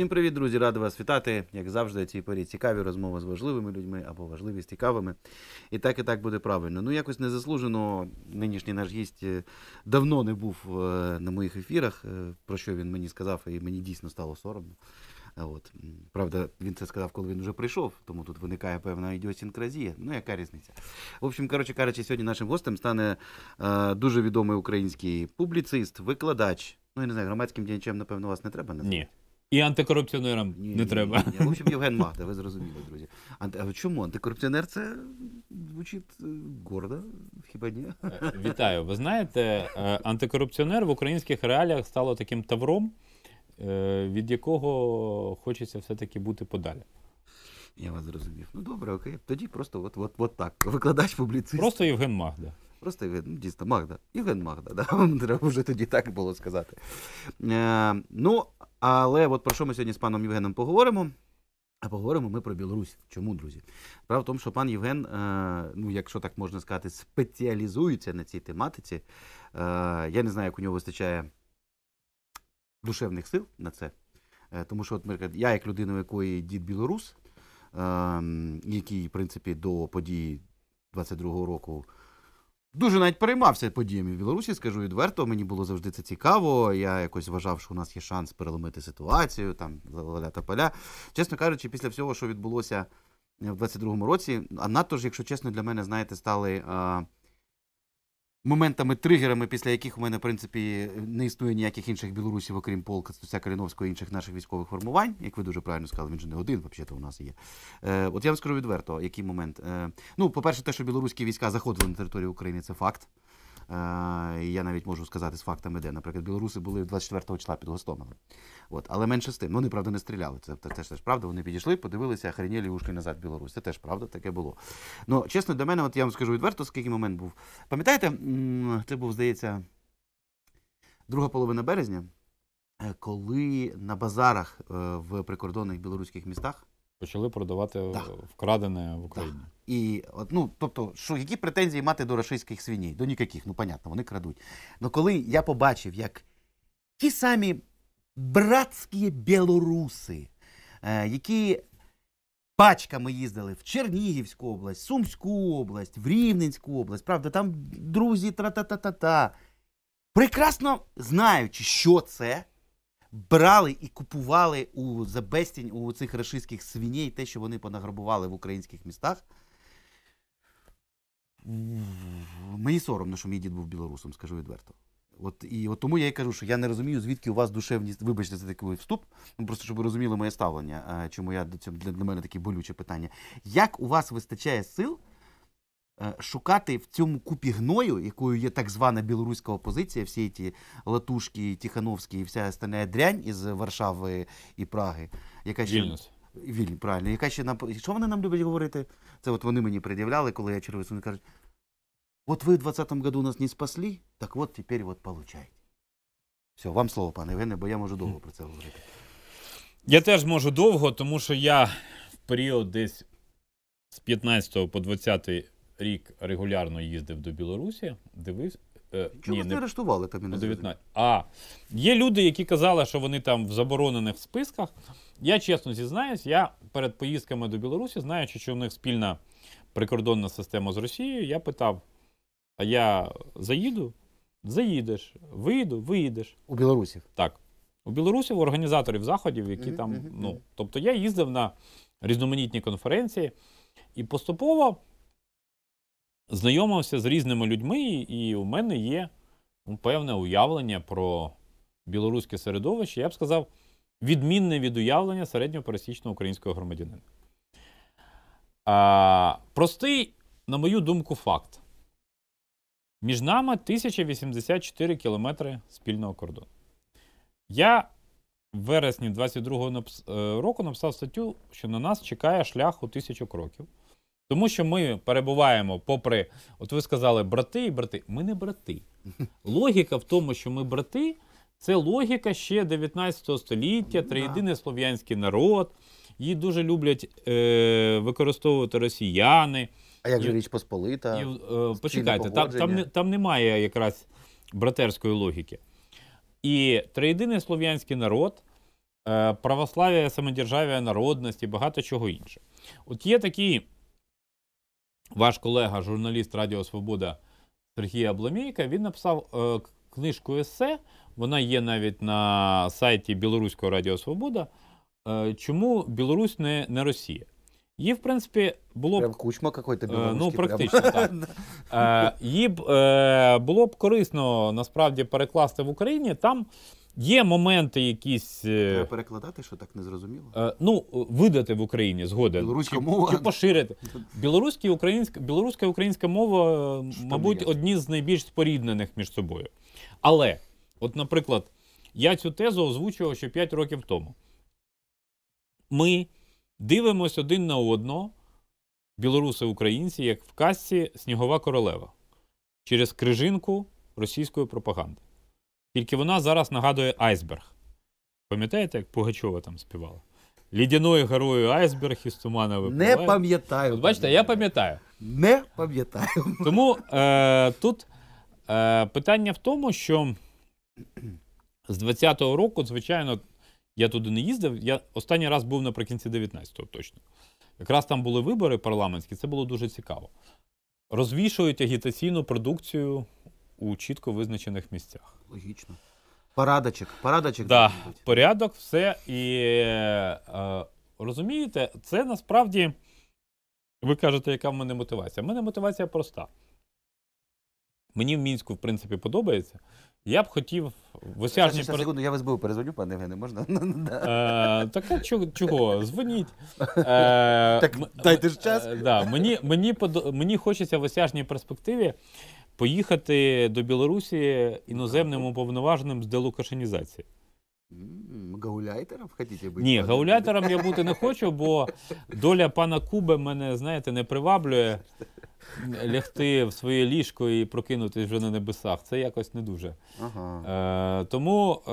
Всім привіт, друзі! Ради вас вітати, як завжди, цій порі цікаві розмови з важливими людьми або важливі з цікавими. І так і так буде правильно. Ну, якось незаслужено нинішній наш гість е, давно не був е, на моїх ефірах, е, про що він мені сказав, і мені дійсно стало соромно. От. Правда, він це сказав, коли він вже прийшов, тому тут виникає певна ідіосінкразія. Ну, яка різниця? В общем, коротше кажучи, сьогодні нашим гостем стане е, дуже відомий український публіцист, викладач. Ну, я не знаю, громадським діячем, напевно, вас не треба назвати. Ні. І антикорупціонерам ні, не ні, треба. Ні, ні. В общем, Євген Магда, ви зрозуміли, друзі. Анти... А чому антикорупціонер це звучить е, гордо, хіба ні? Е, вітаю. Ви знаєте, е, антикорупціонер в українських реаліях стало таким тавром, від якого хочеться все-таки бути подалі. Я вас зрозумів. Ну добре, окей. Тоді просто от от, от так. Викладач публіцист. Просто Євген Магда. Просто Євген, ну, дійсно, Магда. Євген Магда, да. треба вже тоді так було сказати. Е, Ну. Але от про що ми сьогодні з паном Євгеном поговоримо? А поговоримо ми про Білорусь. Чому, друзі? Справа в тому, що пан Євген, е, ну якщо так можна сказати, спеціалізується на цій тематиці. Е, я не знаю, як у нього вистачає душевних сил на це. Е, тому що, от, наприклад, я, як людина, у якої дід білорус, ем, який, в принципі, до події 22-го року Дуже навіть переймався подіями в Білорусі, скажу відверто. Мені було завжди це цікаво. Я якось вважав, що у нас є шанс переломити ситуацію, там ля та поля. Чесно кажучи, після всього, що відбулося в 22-му році, а надто ж, якщо чесно, для мене, знаєте, стали. А моментами, тригерами, після яких у мене, в принципі, не існує ніяких інших білорусів, окрім полка Стуся Каліновського і інших наших військових формувань, як ви дуже правильно сказали, він же не один, взагалі-то у нас є. Е, От я вам скажу відверто, який момент. Е, Ну, по-перше, те, що білоруські війська заходили на територію України, це факт. Е, я навіть можу сказати з фактами, де, наприклад, білоруси були 24 числа під Гостомелем. От, але менше з тим. Ну, вони, правда, не стріляли. Це теж це, це правда. Вони підійшли, подивилися, охренєлі і ушли назад в Білорусь. Це теж правда, таке було. Ну, чесно, для мене, от я вам скажу відверто, скільки момент був. Пам'ятаєте, це був, здається, друга половина березня, е, коли на базарах е, в прикордонних білоруських містах почали продавати да. вкрадене в Україні. Да. І ну, тобто, що які претензії мати до російських свиней? До нікаких, ну понятно, вони крадуть. Ну коли я побачив, як ті самі братські білоруси, е, які пачками їздили в Чернігівську область, Сумську область, в Рівненську область, правда, там друзі, тра-та-та-та-та. Прекрасно знаючи, що це, брали і купували у Забестінь у цих рашистських свиней те, що вони понаграбували в українських містах. Мені соромно, що мій дід був білорусом, скажу відверто. От І от тому я і кажу, що я не розумію, звідки у вас душевність, вибачте, за такий вступ. Ну просто щоб ви розуміли моє ставлення, е, чому я до цього для мене таке болюче питання. Як у вас вистачає сил Е, шукати в цьому купі гною, якою є так звана білоруська опозиція, всі ті латушки, Тихановські і вся остальна дрянь із Варшави і Праги, яка ще Вільнюс. Вільні, правильно, яка ще нам що вони нам люблять говорити? Це от вони мені пред'являли, коли я червився, вони кажуть. От ви в 20-му году нас не спасли, так от тепер от получайте. Все, вам слово, пане Євгене, бо я можу довго про це говорити. Я теж можу довго, тому що я в період десь з 15 по 20 рік регулярно їздив до Білорусі, дивився. Е, Чому ні, не арештували там і не 19. А є люди, які казали, що вони там в заборонених списках. Я чесно зізнаюсь, я перед поїздками до Білорусі, знаючи, що у них спільна прикордонна система з Росією, я питав: а я заїду? Заїдеш, вийду, виїдеш. У білорусів? Так. У білорусів, у організаторів заходів, які mm -hmm, там. ну, Тобто я їздив на різноманітні конференції і поступово знайомився з різними людьми, і у мене є ну, певне уявлення про білоруське середовище, я б сказав, відмінне від уявлення середньопересічного українського громадянина. А, Простий, на мою думку, факт. Між нами 1084 кілометри спільного кордону. Я в вересні 22-го е, року написав статтю, що на нас чекає шлях у тисячу кроків. Тому що ми перебуваємо, попри, от ви сказали, брати і брати. Ми не брати. Логіка в тому, що ми брати, це логіка ще 19 століття, ну триєдиний слов'янський народ. Її дуже люблять е, використовувати росіяни. А як же Річ Посполита? І, е, почекайте, там, там там, немає якраз братерської логіки. І триєдиний слов'янський народ, е, православ'я, самодержав'я народності, багато чого іншого. От є такі ваш колега, журналіст Радіо Свобода Сергій Абломійка, він написав е, книжку Есе. Вона є навіть на сайті Білоруського Радіо Свобода. Е, чому Білорусь не, не Росія? Її, в принципі, було б. Прям кучма е, ну, білоруський. Ну, практично, прямо. так. Її б було б корисно насправді перекласти в Україні. Там Є моменти якісь. Е, Треба перекладати, що так не зрозуміло. Е, ну, видати в Україні згоден. Білоруська чи, мова. Чи поширити. Білоруська і українська, білоруська, українська мова, е, що мабуть, одні з найбільш споріднених між собою. Але, от, наприклад, я цю тезу озвучував ще 5 років тому. Ми дивимося один на одного, білоруси-українці, як в казці Снігова королева через крижинку російської пропаганди. Тільки вона зараз нагадує айсберг. Пам'ятаєте, як Пугачова там співала? Лідяною горою айсберг із тумана випливає. Не пам'ятаю. От Бачите, я пам'ятаю. Не пам'ятаю. Тому е, тут е, питання в тому, що з 20-го року, звичайно, я туди не їздив. Я останній раз був наприкінці 19-го точно. Якраз там були вибори парламентські, це було дуже цікаво. Розвішують агітаційну продукцію у чітко визначених місцях. Логічно. Парадочок, парадочок. Да, порядок, все. І е, розумієте, це насправді. Ви кажете, яка в мене мотивація? У мене мотивація проста. Мені в мінську, в принципі, подобається. Я б хотів в осяжній пер... секунду, Я вас був перезвоню, пане Євгене, можна? Е, так чого? чого? Дзвоніть. Е, так дайте ж час. Е, да, мені, мені, мені хочеться в осяжній перспективі поїхати до Білорусі іноземним уповноваженим з делукашенізації. Гауляйтером хотіте бути? Ні, гауляйтером я бути не хочу, бо доля пана Куби мене, знаєте, не приваблює лягти в своє ліжко і прокинутися вже на небесах. Це якось не дуже. Ага. Е, Тому е,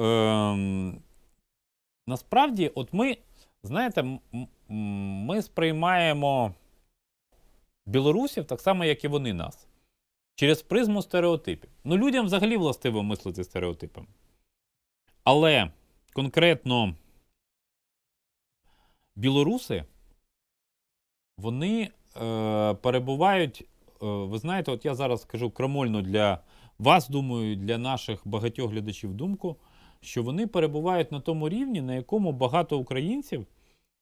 насправді, от ми, знаєте, ми сприймаємо білорусів так само, як і вони нас через призму стереотипів. Ну, людям взагалі властиво мислити стереотипами. Але конкретно білоруси, вони е, перебувають, е, ви знаєте, от я зараз скажу крамольно для вас, думаю, для наших багатьох глядачів думку, що вони перебувають на тому рівні, на якому багато українців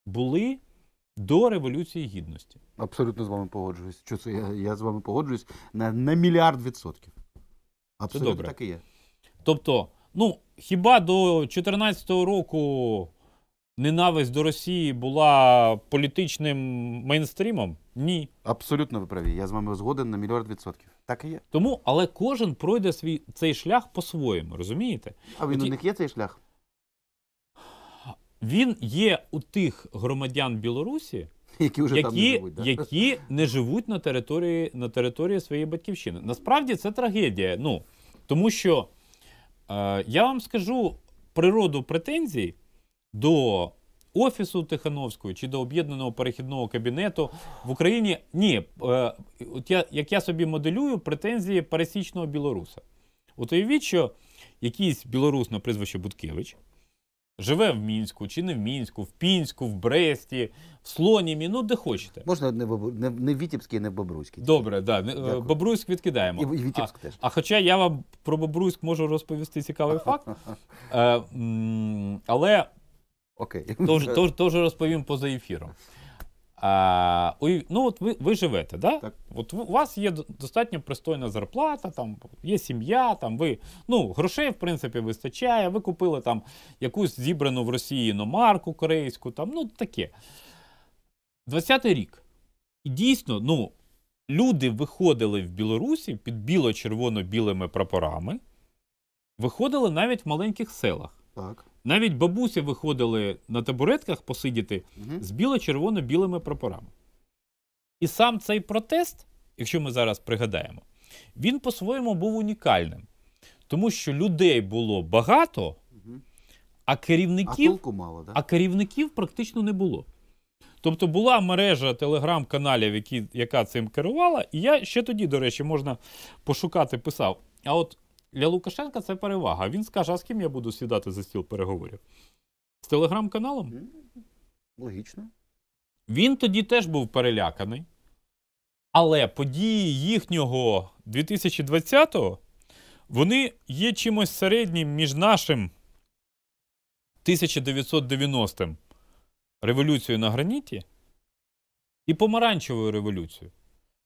були до Революції Гідності. Абсолютно з вами погоджуюсь. Що це я, я з вами погоджуюсь на на мільярд відсотків. Абсолютно добре. так і є. Тобто, ну хіба до 2014 року ненависть до Росії була політичним мейнстрімом? Ні. Абсолютно ви праві. Я з вами згоден на мільярд відсотків. Так і є. Тому, але кожен пройде свій цей шлях по-своєму, розумієте? А він Оті... у них є цей шлях? Він є у тих громадян Білорусі. які вже які, там не живуть, да. які не живуть на території на території своєї батьківщини. Насправді це трагедія. Ну тому що е, я вам скажу природу претензій до офісу Тихановського чи до об'єднаного перехідного кабінету в Україні. Ні, е, от я як я собі моделюю претензії пересічного білоруса. От уявіть, що якийсь білорус на прізвище Буткевич. Живе в мінську чи не в мінську, в Пінську, в Бресті, в Слонімі, ну де хочете. Можна не в не, не в не в Добре, да. Дякую. Бобруйськ відкидаємо. І, і Вітівськ а, теж. А хоча я вам про Бобруйськ можу розповісти цікавий факт. Е, але Окей. Тож, тож, тож розповім поза ефіром. А, Ну от ви ви живете, да? так? От у вас є достатньо пристойна зарплата, там є сім'я, там ви ну грошей в принципі вистачає. Ви купили там якусь зібрану в Росії номарку корейську, там ну таке. 20-й рік. І дійсно, ну люди виходили в Білорусі під біло-червоно-білими прапорами, виходили навіть в маленьких селах. Так. Навіть бабусі виходили на табуретках посидіти угу. з біло-червоно-білими прапорами. І сам цей протест, якщо ми зараз пригадаємо, він по-своєму був унікальним. Тому що людей було багато, а керівників а мало, да? а керівників практично не було. Тобто була мережа телеграм-каналів, які, яка цим керувала, і я ще тоді, до речі, можна пошукати, писав. А от для Лукашенка це перевага. Він скаже, а з ким я буду сідати за стіл переговорів? З телеграм-каналом? Логічно. Він тоді теж був переляканий. Але події їхнього 2020-го вони є чимось середнім між нашим 1990-м революцією на граніті і помаранчевою революцією.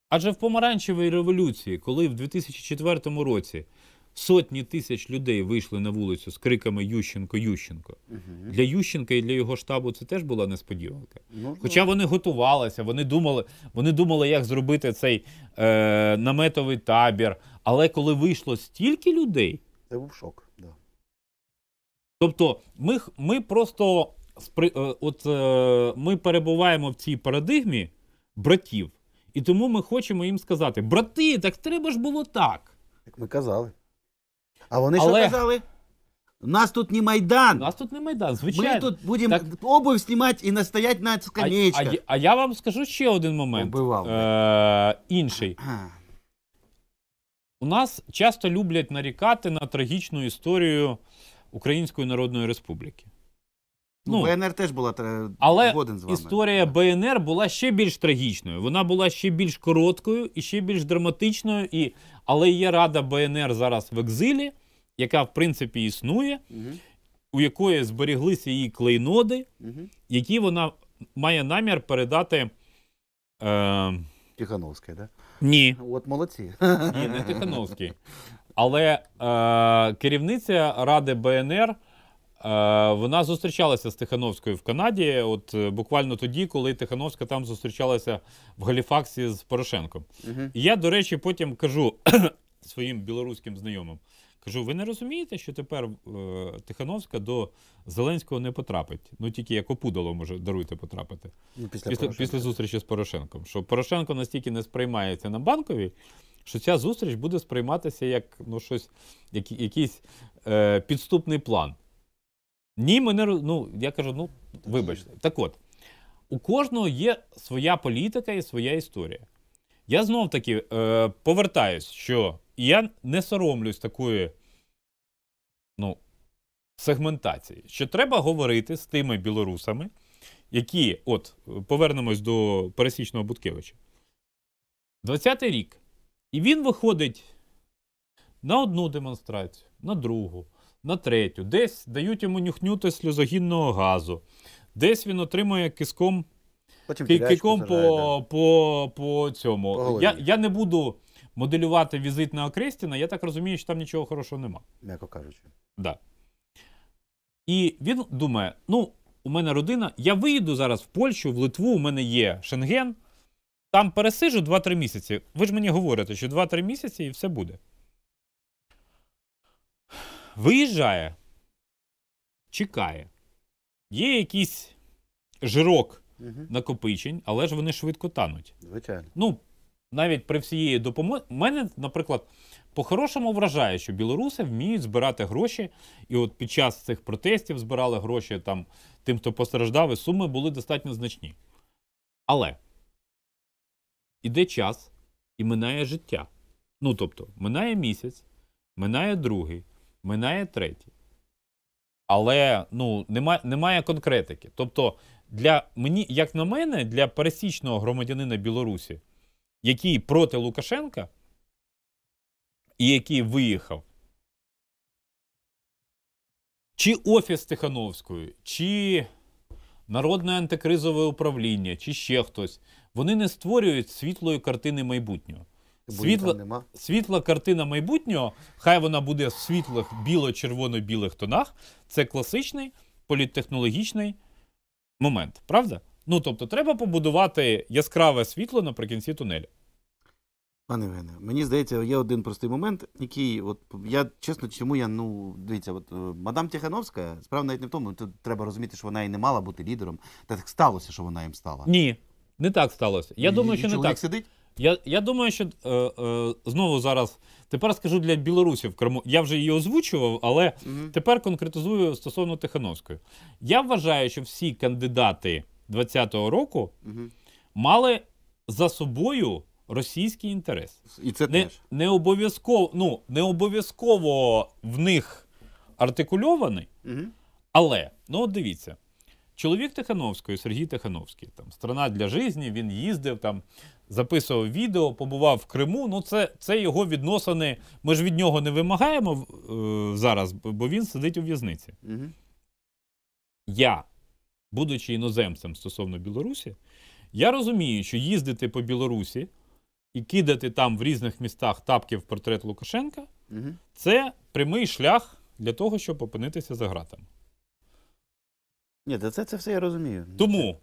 Адже в помаранчевій революції, коли в 2004 році Сотні тисяч людей вийшли на вулицю з криками Ющенко, Ющенко. Угу. Для Ющенка і для його штабу це теж була несподіванка. Можливо. Ну, Хоча вони готувалися, вони думали, вони думали, як зробити цей е, наметовий табір. Але коли вийшло стільки людей, це був шок. Да. Тобто, ми ми просто спри, е, от, е, ми перебуваємо в цій парадигмі братів, і тому ми хочемо їм сказати: брати, так треба ж було так. Як ми казали. А вони Але... що казали? У нас тут не Майдан. У нас тут не Майдан, звичайно. Ми тут будемо так... обувь знімати і настоять на скамеечках. А, а, а я вам скажу ще один момент. Убивав, е, Інший. У нас часто люблять нарікати на трагічну історію Української Народної Республіки. Ну, ну БНР теж була але згоден з вами. історія БНР була ще більш трагічною. Вона була ще більш короткою і ще більш драматичною. І... Але є Рада БНР зараз в екзилі яка в принципі існує, угу. у якої зберіглися її клейноди, угу. які вона має намір передати. Е... Тихановський, да? Ні. От молодці. Ні, не Тихановський. Але е, керівниця Ради БНР. Е, вона зустрічалася з Тихановською в Канаді, от е, буквально тоді, коли Тихановська там зустрічалася в Галіфаксі з Порошенком. Угу. Я, до речі, потім кажу своїм білоруським знайомим: Кажу, ви не розумієте, що тепер е, Тихановська до Зеленського не потрапить? Ну тільки як опудало може даруйте потрапити ну, після, після, після зустрічі з Порошенком. Що Порошенко настільки не сприймається на банковій, що ця зустріч буде сприйматися як ну, щось, як, якийсь е, підступний план. Ні, ми не ну, я кажу, ну вибачте. Так от, у кожного є своя політика і своя історія. Я знов таки е, повертаюсь, що. І я не соромлюсь такої ну, сегментації, що треба говорити з тими білорусами, які, от, повернемось до пересічного Буткевича. 20-й рік. І він виходить на одну демонстрацію, на другу, на третю, десь дають йому нюхнюти сльозогінного газу, десь він отримує киском. Потім кільком по, по, по цьому. По я, я не буду моделювати візит на Окрестіна, я так розумію, що там нічого хорошого нема. М'яко кажучи. Да. І він думає: ну, у мене родина, я виїду зараз в Польщу, в Литву, у мене є Шенген, там пересижу 2-3 місяці. Ви ж мені говорите, що 2-3 місяці і все буде. Виїжджає, чекає. Є якийсь жирок угу. накопичень, але ж вони швидко тануть. Звичайно. Ну, навіть при всієї допомозі мене, наприклад, по-хорошому вражає, що білоруси вміють збирати гроші, і от під час цих протестів збирали гроші там тим, хто постраждав, і суми були достатньо значні. Але іде час і минає життя. Ну тобто, минає місяць, минає другий, минає третій. Але ну, немає немає конкретики. Тобто, для мені, як на мене, для пересічного громадянина Білорусі який проти Лукашенка і який виїхав. Чи Офіс Тихановської, чи Народне антикризове управління, чи ще хтось, вони не створюють світлої картини майбутнього. Світла, світла картина майбутнього, хай вона буде в світлих біло-червоно-білих тонах. Це класичний політтехнологічний момент, правда? Ну тобто, треба побудувати яскраве світло наприкінці тунелю. Пане Вене, мені здається, є один простий момент, який, от я чесно, чому я ну дивіться, от мадам Тихановська, справа навіть не в тому, тут треба розуміти, що вона і не мала бути лідером. Та Так сталося, що вона їм стала. Ні, не так сталося. Я і, думаю, що не так сидить. Я я думаю, що е, е, знову зараз тепер скажу для білорусів Криму. Я вже її озвучував, але угу. тепер конкретизую стосовно Тихановської. Я вважаю, що всі кандидати 2020 року угу. мали за собою російський інтерес. І це не, теж. не обов'язково ну, не обов'язково в них артикульований, угу. але ну от дивіться. Чоловік Тихановської, Сергій Тихановський, там страна для житті, він їздив, там записував відео, побував в Криму. Ну, це це його відносини. Ми ж від нього не вимагаємо е, зараз, бо він сидить у в'язниці. Угу. Я будучи іноземцем стосовно Білорусі, я розумію, що їздити по Білорусі і кидати там в різних містах тапки в портрет Лукашенка угу. це прямий шлях для того, щоб опинитися за гратами. Ні, це, це все я розумію. Тому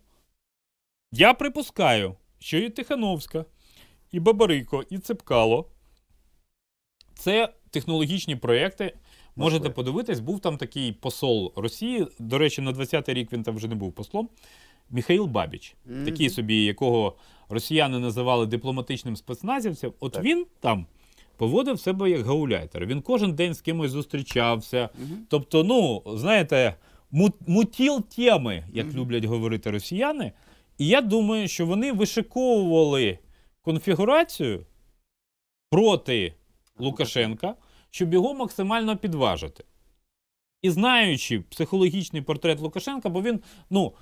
я припускаю, що і Тихановська, і Бабарико, і Цепкало це технологічні проекти. Можете подивитись, був там такий посол Росії. До речі, на 20-й рік він там вже не був послом. Міхаїл Бабіч, mm -hmm. такий собі, якого росіяни називали дипломатичним спецназівцем. От так. він там поводив себе як гауляйтер. Він кожен день з кимось зустрічався. Mm -hmm. Тобто, ну знаєте, мутіл теми, як mm -hmm. люблять говорити росіяни. І я думаю, що вони вишиковували конфігурацію проти Лукашенка щоб його максимально підважити. І знаючи психологічний портрет Лукашенка, бо він, ну,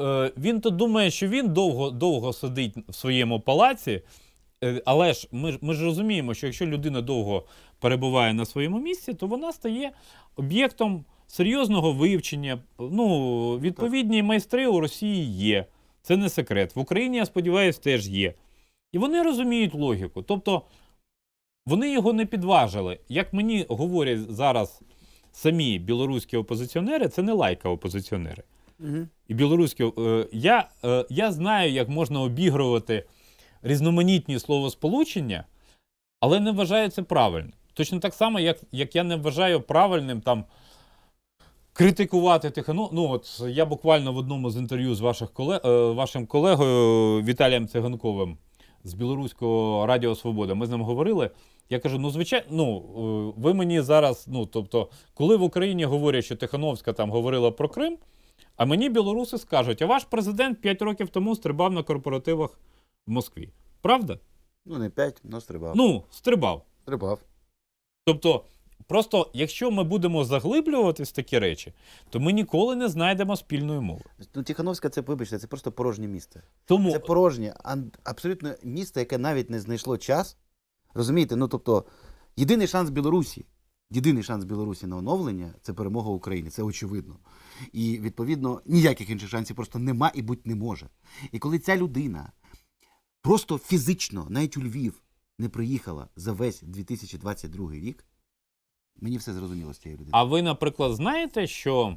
е, він то думає, що він довго довго сидить в своєму палаці, е, але ж ми, ми ж розуміємо, що якщо людина довго перебуває на своєму місці, то вона стає об'єктом серйозного вивчення. Ну, Відповідні майстри у Росії є. Це не секрет. В Україні, я сподіваюся, теж є. І вони розуміють логіку. Тобто вони його не підважили. Як мені говорять зараз самі білоруські опозиціонери, це не лайка опозиціонери. Угу. І білоруські е, я, е, я знаю, як можна обігрувати різноманітні словосполучення, але не вважаю це правильним. Точно так само, як як я не вважаю правильним там критикувати Тихану. Ну, от я буквально в одному з інтерв'ю з ваших колег, е, вашим колегою Віталієм Циганковим з білоруського Радіо Свобода. Ми з ним говорили. Я кажу, ну звичайно, ну е, ви мені зараз, ну тобто, коли в Україні говорять, що Тихановська там говорила про Крим, а мені білоруси скажуть, а ваш президент 5 років тому стрибав на корпоративах в Москві. Правда? Ну, не 5, але стрибав. Ну, стрибав. Стрибав. Тобто, просто якщо ми будемо заглиблюватись в такі речі, то ми ніколи не знайдемо спільної мови. Ну, Тихановська, це вибачте, це просто порожнє місце. Тому... Це порожнє, абсолютно місце, яке навіть не знайшло час Розумієте? Ну тобто, єдиний шанс Білорусі, єдиний шанс Білорусі на оновлення це перемога України, це очевидно. І відповідно ніяких інших шансів просто нема і будь не може. І коли ця людина просто фізично, навіть у Львів, не приїхала за весь 2022 рік, мені все зрозуміло з цієї людини. А ви, наприклад, знаєте, що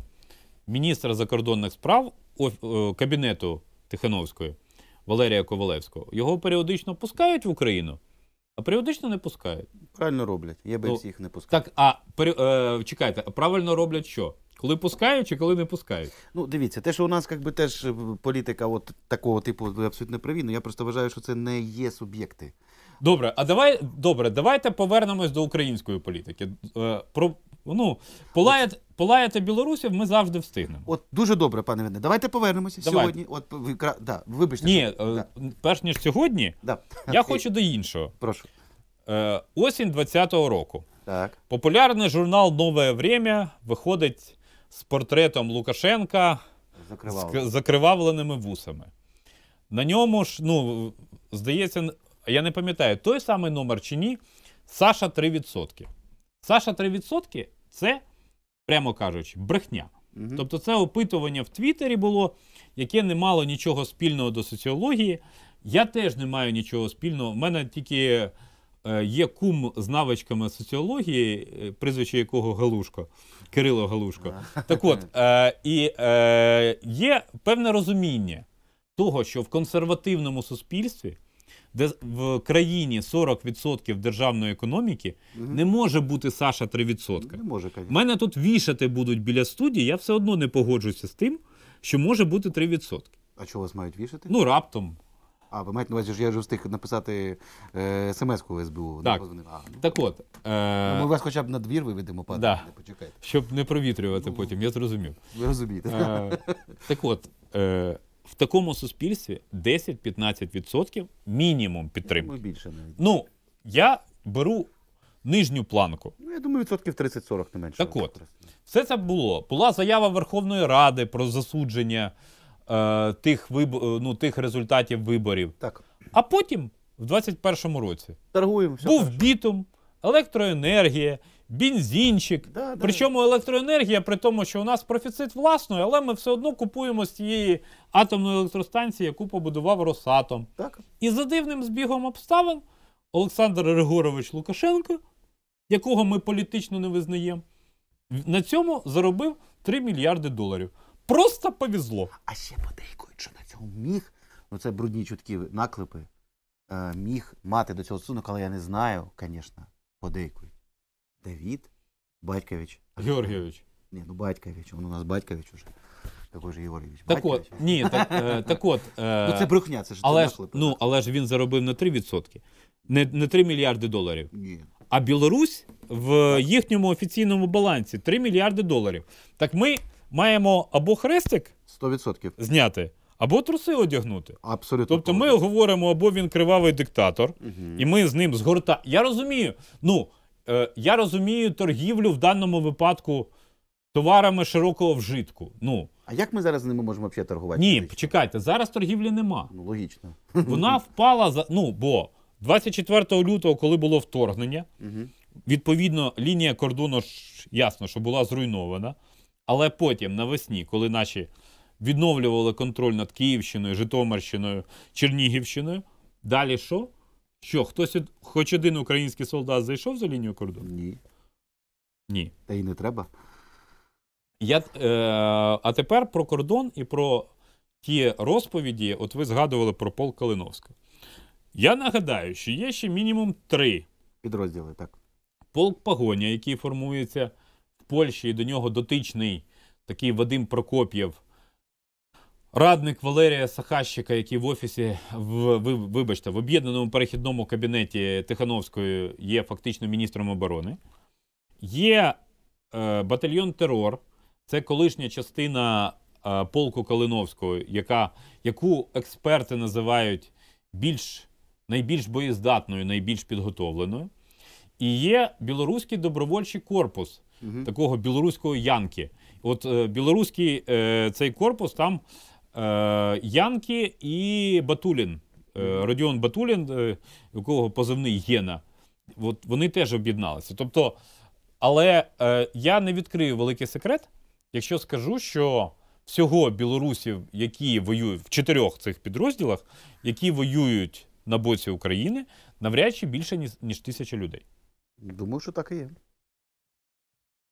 міністр закордонних справ е, кабінету Тихановської Валерія Ковалевського його періодично пускають в Україну а періодично не пускають. Правильно роблять. Я би ну, всіх не пускав. Так, а пер е, чекайте, правильно роблять що? Коли пускають чи коли не пускають? Ну, дивіться, те, що у нас якби теж е, політика от такого типу абсолютно правильно, ну, я просто вважаю, що це не є суб'єкти. Добре, а давай добре, давайте повернемось до української політики. Е, про Ну, полаяти, полаяти білорусів ми завжди встигнемо. От дуже добре, пане Вене. Давайте повернемося Давайте. сьогодні. От ви да, вибачте. Ні, е, да, перш ніж сьогодні, да. я Окей, хочу до іншого. Прошу. Е, осінь 20-го року. Так. Популярний журнал Нове Время виходить з портретом Лукашенка з Закривав. к- закривавленими вусами. На ньому ж, ну, здається, я не пам'ятаю, той самий номер чи ні. Саша 3%. Саша 3% це, прямо кажучи, брехня. Угу. Тобто, це опитування в Твіттері було, яке не мало нічого спільного до соціології. Я теж не маю нічого спільного. У мене тільки е, є кум з навичками соціології, е, прізвище якого Галушко, Кирило Галушко. Так от, е, і є певне розуміння того, що в консервативному суспільстві де в країні 40% державної економіки угу. не може бути Саша 3%. Не може, звісно. Мене тут вішати будуть біля студії, я все одно не погоджуюся з тим, що може бути 3%. А чого вас мають вішати? Ну раптом. А, ви маєте на увазі, що я вже встиг написати е, смс-ку СБУ. Так, не а, ну, так от. Е... Ну, ми вас хоча б на двір виведемо, пане, да. почекайте. Щоб не провітрювати ну, потім, я зрозумів. Ви розумієте. Е, так от, е, в такому суспільстві 10-15% мінімум підтримки. Ну, більше навіть. Ну, я беру нижню планку. Ну, я думаю, відсотків 30-40 не менше. Так от, все це було. Була заява Верховної Ради про засудження е, тих, виб... Е, ну, тих результатів виборів. Так. А потім, в 21-му році, Торгуємо. все був хорошо. бітум, електроенергія бензинчик. Да, да. Причому електроенергія, при тому, що у нас профіцит власної, але ми все одно купуємо з цієї атомної електростанції, яку побудував Росатом. Так. І за дивним збігом обставин Олександр Григорович Лукашенко, якого ми політично не визнаємо, на цьому заробив 3 мільярди доларів. Просто повезло. А ще подейкують, що на цьому міг. Ну це брудні чутки наклепи. Е, міг мати до цього стосунок, але я не знаю, звісно, подейкують. Давид Батькович. Георгійович. Ні, ну Батькович, він у нас Батькович уже. Також Георгійович. Так от, ні, так, е, так от. Е, Ну це брехня, це ж але, це ж, ну, але ж він заробив на 3%, не, не 3 мільярди доларів. Ні. А Білорусь в їхньому офіційному балансі 3 мільярди доларів. Так ми маємо або хрестик 100%. зняти, або труси одягнути. Абсолютно. Тобто ми говоримо, або він кривавий диктатор, і ми з ним згорта. Я розумію, ну Е, я розумію торгівлю в даному випадку товарами широкого вжитку. Ну, А як ми зараз з ними можемо взагалі торгувати? Ні, чекайте, зараз торгівлі нема. Ну, логічно. Вона впала за. Ну, бо 24 лютого, коли було вторгнення, відповідно, лінія кордону ж ясно, що була зруйнована. Але потім навесні, коли наші відновлювали контроль над Київщиною, Житомирщиною, Чернігівщиною, далі що? Що, хтось, хоч один український солдат зайшов за лінію кордону? Ні. Ні. Та й не треба. Я, е, а тепер про кордон і про ті розповіді, от ви згадували про полк Калиновський. Я нагадаю, що є ще мінімум три Підрозділи, так. полк Пагоня, який формується в Польщі, і до нього дотичний такий Вадим Прокоп'єв Радник Валерія Сахащика, який в офісі в вибачте, в об'єднаному перехідному кабінеті Тихановської є фактично міністром оборони, є е, батальйон Терор, це колишня частина е, полку Калиновського, яка, яку експерти називають більш, найбільш боєздатною, найбільш підготовленою. І є білоруський добровольчий корпус угу. такого білоруського Янки. От е, білоруський е, цей корпус там. Е, Янки і Батулін. Е, Родіон Батулін, е, у кого позивний Єна, От Вони теж об'єдналися. Тобто, Але я не відкрию великий секрет, якщо скажу, що всього білорусів, які воюють в чотирьох цих підрозділах, які воюють на боці України, навряд чи більше ніж, ніж тисяча людей. Думаю, що так і є.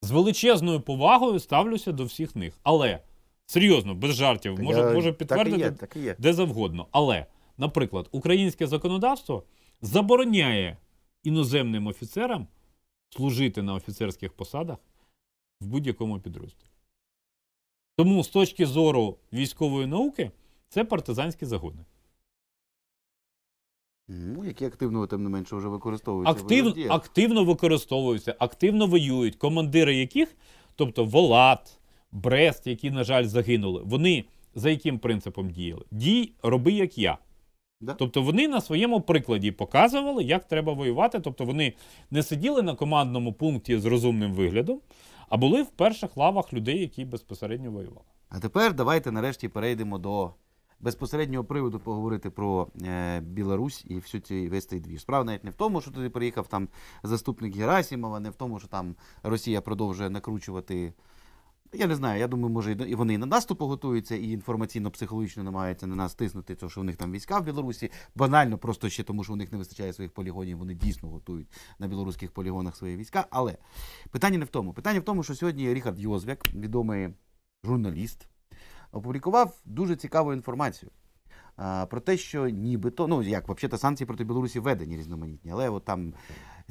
З величезною повагою ставлюся до всіх них. Але. Серйозно, без жартів, може, може підтвердити так і є, так і є. де завгодно. Але, наприклад, українське законодавство забороняє іноземним офіцерам служити на офіцерських посадах в будь-якому підрозділі. Тому з точки зору військової науки це партизанські загони. Ну, Які активно, тим не менше, вже використовуються. Актив, активно використовуються, активно воюють, командири яких, тобто Волат. Брест, які, на жаль, загинули, вони за яким принципом діяли? Дій, роби, як я. Да. Тобто вони на своєму прикладі показували, як треба воювати. Тобто вони не сиділи на командному пункті з розумним виглядом, а були в перших лавах людей, які безпосередньо воювали. А тепер давайте нарешті перейдемо до безпосереднього приводу поговорити про е, Білорусь і всю цю весь цей дві. Справа навіть не в тому, що туди приїхав там заступник Герасімова, не в тому, що там Росія продовжує накручувати. Я не знаю. Я думаю, може і вони і на наступу готуються, і інформаційно-психологічно намагаються на нас тиснути, тому що у них там війська в Білорусі. Банально, просто ще тому, що у них не вистачає своїх полігонів. Вони дійсно готують на білоруських полігонах свої війська. Але питання не в тому. Питання в тому, що сьогодні Ріхард Йозвяк, відомий журналіст, опублікував дуже цікаву інформацію. Про те, що нібито, ну як взагалі санкції проти Білорусі введені різноманітні, але от там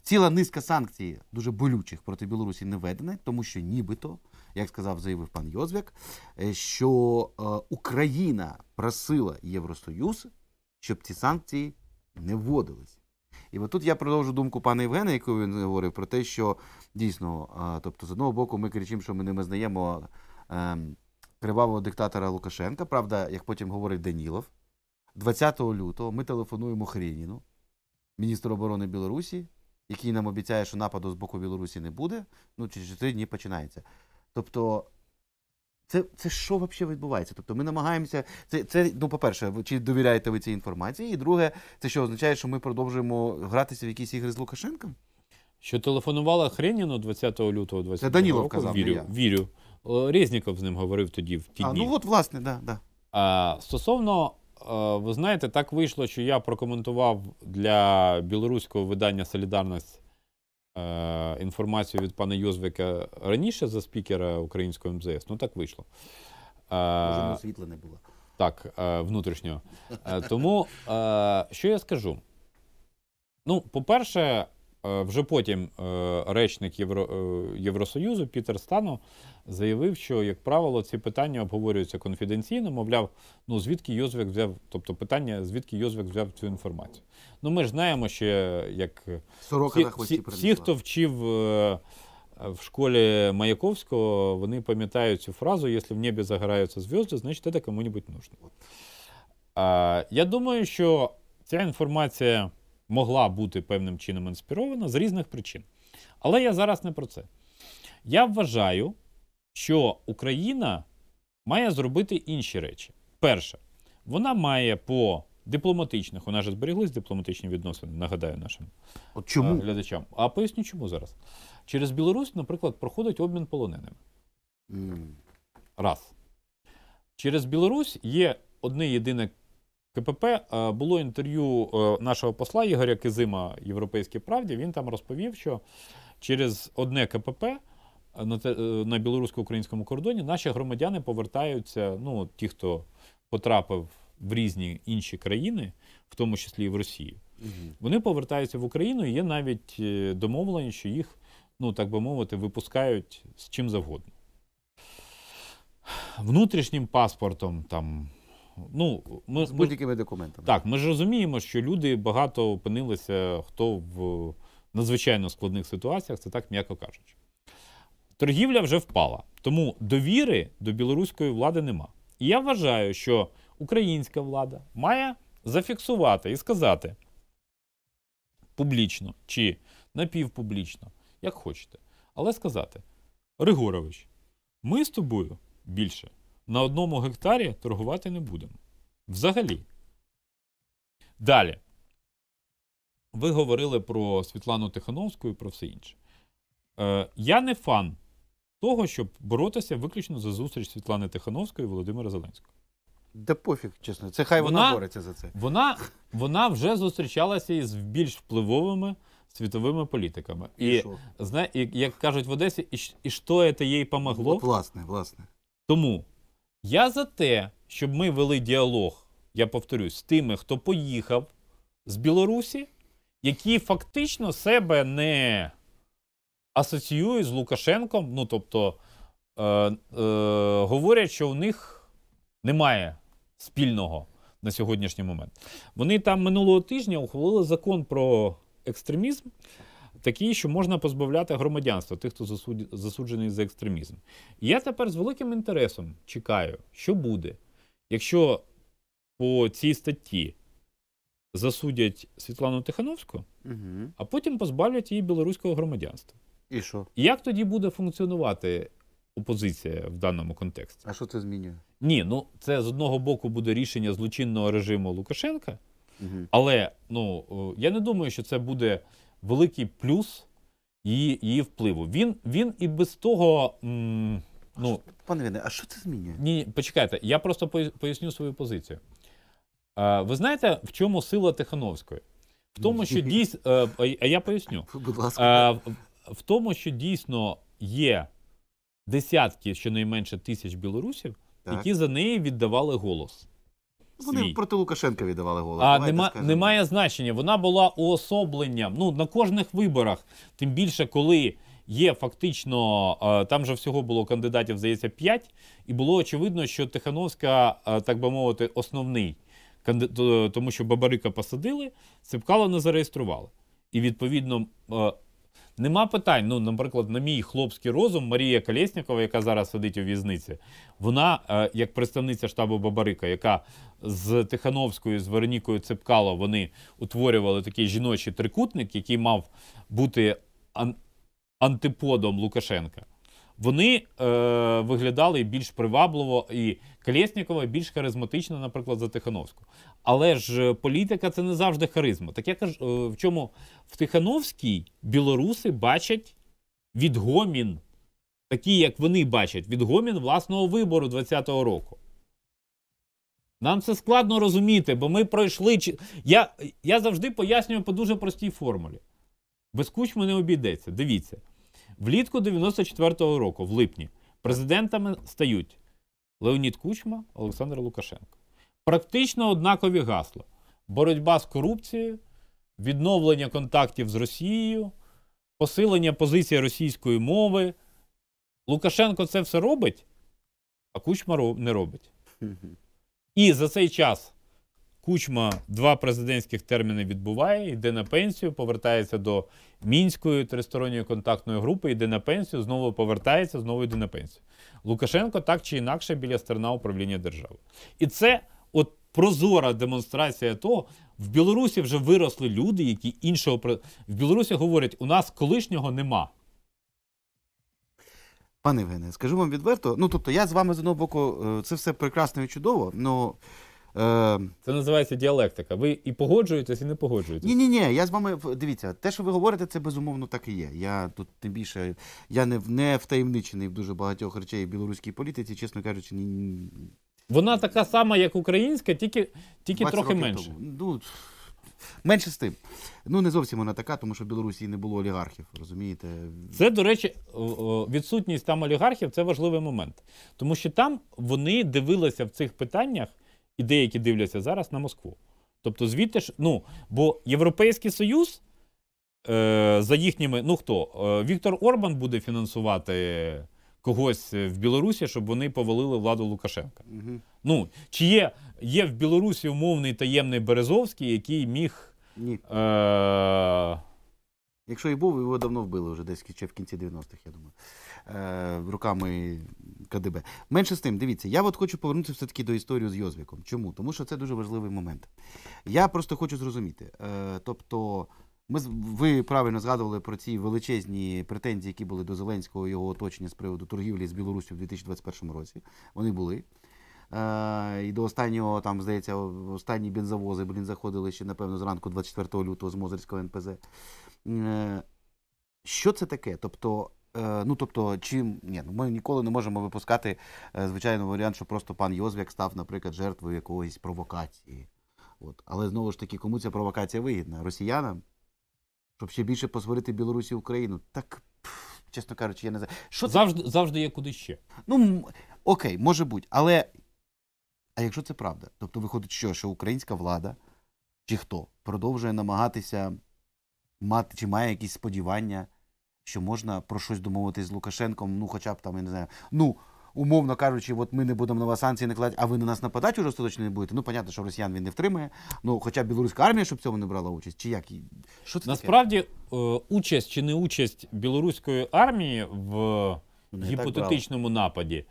ціла низка санкцій, дуже болючих проти Білорусі не введена, тому що нібито як сказав, заявив пан Йозвяк, е, що е, Україна просила Євросоюз, щоб ці санкції не вводились. І от тут я продовжу думку пана Євгена, яку він говорив, про те, що дійсно, е, тобто, з одного боку, ми кричимо, що ми не визнаємо кривавого диктатора Лукашенка. Правда, як потім говорить Данілов, 20 лютого ми телефонуємо Хрініну, міністру оборони Білорусі, який нам обіцяє, що нападу з боку Білорусі не буде. Ну, через 4 дні починається. Тобто, це це що взагалі відбувається? Тобто ми намагаємося. Це, це ну, по-перше, чи довіряєте ви цій інформації? І друге, це що означає, що ми продовжуємо гратися в якісь ігри з Лукашенком? Що телефонувала Хреніну 20 лютого 20 Данілов казав, Вірю. я. вірю. Резніков з ним говорив тоді в ті А, ну, дні. ну от, власне, да, да. А, Стосовно, е, ви знаєте, так вийшло, що я прокоментував для білоруського видання Солідарність Е, інформацію від пана Йозвика раніше за спікера українського МЗС, ну так вийшло. Е, Може, світла не було. Так, е, внутрішнього. Тому що я скажу? Ну, по-перше, Е, вже потім е, речник Євро... Е, Євросоюзу Пітер Стану заявив, що, як правило, ці питання обговорюються конфіденційно, мовляв, ну звідки Йозвек взяв, тобто питання, звідки Йозвек взяв цю інформацію. Ну Ми ж знаємо, що як всі, всі, всі, хто вчив в школі Маяковського, вони пам'ятають цю фразу: якщо в небі загораються зв'язки, значить це кому-небудь нужно. Я думаю, що ця інформація могла бути певним чином інспірована з різних причин. Але я зараз не про це. Я вважаю, що Україна має зробити інші речі. Перше, вона має по дипломатичних, вона ж же дипломатичні відносини, нагадаю нашим От чому? Е, глядачам. А поясню, чому зараз. Через Білорусь, наприклад, проходить обмін полоненими. Mm. Раз. Через Білорусь є одне єдине КПП е, було інтерв'ю е, нашого посла Ігоря Кизима Європейській Правді. Він там розповів, що через одне КПП е, на білорусько-українському кордоні наші громадяни повертаються. Ну, ті, хто потрапив в різні інші країни, в тому числі і в Росію, вони повертаються в Україну. і Є навіть домовлення, що їх, ну так би мовити, випускають з чим завгодно. Внутрішнім паспортом там ну ми з будь-якими документами. Так, ми ж розуміємо, що люди багато опинилися, хто в надзвичайно складних ситуаціях, це так м'яко кажучи. Торгівля вже впала, тому довіри до білоруської влади нема. І я вважаю, що українська влада має зафіксувати і сказати публічно чи напівпублічно, як хочете, але сказати: Григорович, ми з тобою більше на одному гектарі торгувати не будемо. Взагалі. Далі. Ви говорили про Світлану Тихановську і про все інше. Е, Я не фан того, щоб боротися виключно за зустріч Світлани Тихановської і Володимира Зеленського. Да пофіг, чесно. Це хай вона, вона бореться за це. Вона вона вже зустрічалася із більш впливовими світовими політиками. І, і, зна, і як кажуть в Одесі, і, і що це їй помогло? От, власне, власне. Тому я за те, щоб ми вели діалог, я повторюсь, з тими, хто поїхав з Білорусі, які фактично себе не асоціюють з Лукашенком. Ну тобто е, е, говорять, що у них немає спільного на сьогоднішній момент. Вони там минулого тижня ухвалили закон про екстремізм такі, що можна позбавляти громадянства тих, хто засуджений за екстремізм. я тепер з великим інтересом чекаю, що буде, якщо по цій статті засудять Світлану Тихановську, угу. а потім позбавлять її білоруського громадянства. І що? Як тоді буде функціонувати? Опозиція в даному контексті. А що це змінює? Ні, ну це з одного боку буде рішення злочинного режиму Лукашенка, угу. але ну е, я не думаю, що це буде великий плюс її її впливу. Він він і без того. М, ну, Пане Віне, а що це змінює? Ні, почекайте, я просто поясню свою позицію. Е, ви знаєте, в чому сила Тихановської? В тому, що дійсно, е, а я поясню. Будь ласка. Е, в тому, що дійсно є десятки, щонайменше тисяч білорусів, так. які за неї віддавали голос. Вони свій. проти Лукашенка віддавали голос. А нема, немає значення. Вона була уособленням. Ну на кожних виборах, тим більше коли. Є фактично, е, там же всього було кандидатів, здається, 5, і було очевидно, що Тихановська, е, так би мовити, основний тому що Бабарика посадили, Цепкала не зареєстрували. І відповідно е, Нема питань. Ну, наприклад, на мій хлопський розум Марія Колєснікова, яка зараз сидить у в'язниці, вона, е, як представниця штабу Бабарика, яка з Тихановською, з Веронікою Цепкало, вони утворювали такий жіночий трикутник, який мав бути антиподом Лукашенка. Вони е, виглядали більш привабливо і Колєснікова більш харизматично, наприклад, за Тихановську. Але ж е, політика це не завжди харизма. Так я кажу, е, в чому в Тихановській білоруси бачать відгомін, такий, як вони бачать, відгомін власного вибору 20-го року. Нам це складно розуміти, бо ми пройшли. Я, Я завжди пояснюю по дуже простій формулі. Без кучми не обійдеться. Дивіться. Влітку 94-го року, в липні, президентами стають Леонід Кучма, Олександр Лукашенко. Практично однакові гасла: боротьба з корупцією, відновлення контактів з Росією, посилення позиції російської мови. Лукашенко це все робить, а Кучма не робить. І за цей час Кучма два президентських терміни відбуває, йде на пенсію, повертається до мінської тристоронньої контактної групи, йде на пенсію, знову повертається, знову йде на пенсію. Лукашенко так чи інакше біля сторона управління держави. І це от прозора демонстрація того, в Білорусі вже виросли люди, які іншого в Білорусі говорять, у нас колишнього нема. Пане Євгене, скажу вам відверто. Ну тобто, я з вами з одного боку, е, це все прекрасно і чудово, але. Но... Е, Це називається діалектика. Ви і погоджуєтесь, і не погоджуєтесь. Ні, ні, ні. Я з вами дивіться, те, що ви говорите, це безумовно так і є. Я тут тим більше я не, не втаємничений в дуже багатьох речей в білоруській політиці, чесно кажучи, ні. Вона така сама, як українська, тільки тільки трохи менше. Ну, Менше з тим. Ну не зовсім вона така, тому що в Білорусі не було олігархів. Розумієте, це до речі, відсутність там олігархів це важливий момент, тому що там вони дивилися в цих питаннях і деякі дивляться зараз на Москву. Тобто, звідти ж, ну, бо Європейський Союз е, за їхніми, ну хто, е, Віктор Орбан буде фінансувати когось е, в Білорусі, щоб вони повалили владу Лукашенка. Угу. Ну, Чи є є в Білорусі умовний таємний Березовський, який міг. Ні. Е, Якщо і був, його давно вбили вже десь чи в кінці 90-х, я думаю. Е, руками КДБ. Менше з тим, дивіться, я от хочу повернутися все таки до історії з Йозвіком. Чому? Тому що це дуже важливий момент. Я просто хочу зрозуміти. Е, тобто, ми ви правильно згадували про ці величезні претензії, які були до Зеленського і його оточення з приводу торгівлі з Білорусі в 2021 році. Вони були. Е, і до останнього, там, здається, останні бензовози блін, заходили ще, напевно, зранку 24 лютого з Мозерського НПЗ. Що це таке? Тобто, Е, ну, тобто, чим ні, ну, ми ніколи не можемо випускати е, звичайно варіант, що просто пан Йозвік став, наприклад, жертвою якоїсь провокації. От. Але знову ж таки, кому ця провокація вигідна? Росіянам? Щоб ще більше посварити Білорусі в Україну? Так, пф, чесно кажучи, я не знаю. Що Завжди це? завжди є куди ще. Ну, окей, може бути. Але а якщо це правда, тобто виходить, що, що українська влада чи хто продовжує намагатися мати чи має якісь сподівання? що можна про щось домовитись з Лукашенком, ну хоча б там я не знаю. Ну умовно кажучи, от ми не будемо на вас санкції накладати, а ви на нас нападати вже остаточно не будете. Ну, понятно, що росіян він не втримає. Ну хоча б білоруська армія, щоб цьому не брала участь, чи як що це насправді таке? участь чи не участь білоруської армії в Вони гіпотетичному нападі.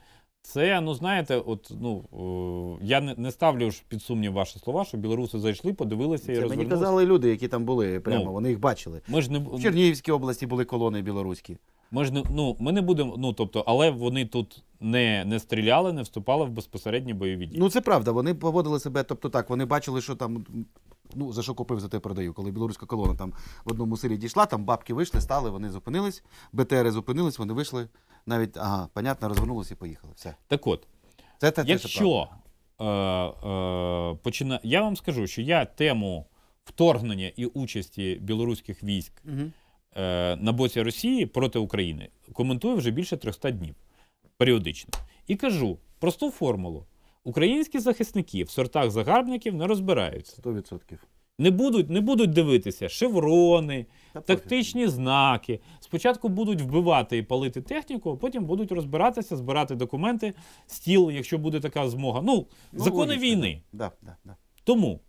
Це, ну знаєте, от ну о, е, я не, не ставлю ж під сумнів ваші слова, що білоруси зайшли, подивилися і Це Мені казали люди, які там були прямо, ну, вони їх бачили. Ми ж не В Чернігівській області були колони білоруські. Ми ж не ну, ми не будемо. Ну тобто, але вони тут не не стріляли, не вступали в безпосередні бойові дії. Ну це правда. Вони поводили себе, тобто так, вони бачили, що там. Ну, за що купив, за те продаю. Коли білоруська колона там в одному селі дійшла, там бабки вийшли, стали, вони зупинились, БТРи зупинились, вони вийшли навіть ага, понятно, розвернулися і поїхали. Все. Так от, це, це, якщо це, е, е, почина... я вам скажу, що я тему вторгнення і участі білоруських військ угу. е, на боці Росії проти України коментую вже більше 300 днів періодично. І кажу просту формулу: українські захисники в сортах загарбників не розбираються. 100%. Не будуть не будуть дивитися шеврони, Та тактичні пофіг. знаки. Спочатку будуть вбивати і палити техніку, а потім будуть розбиратися, збирати документи, стіл, якщо буде така змога. Ну, ну закони логічно. війни. Да, да, да. Тому,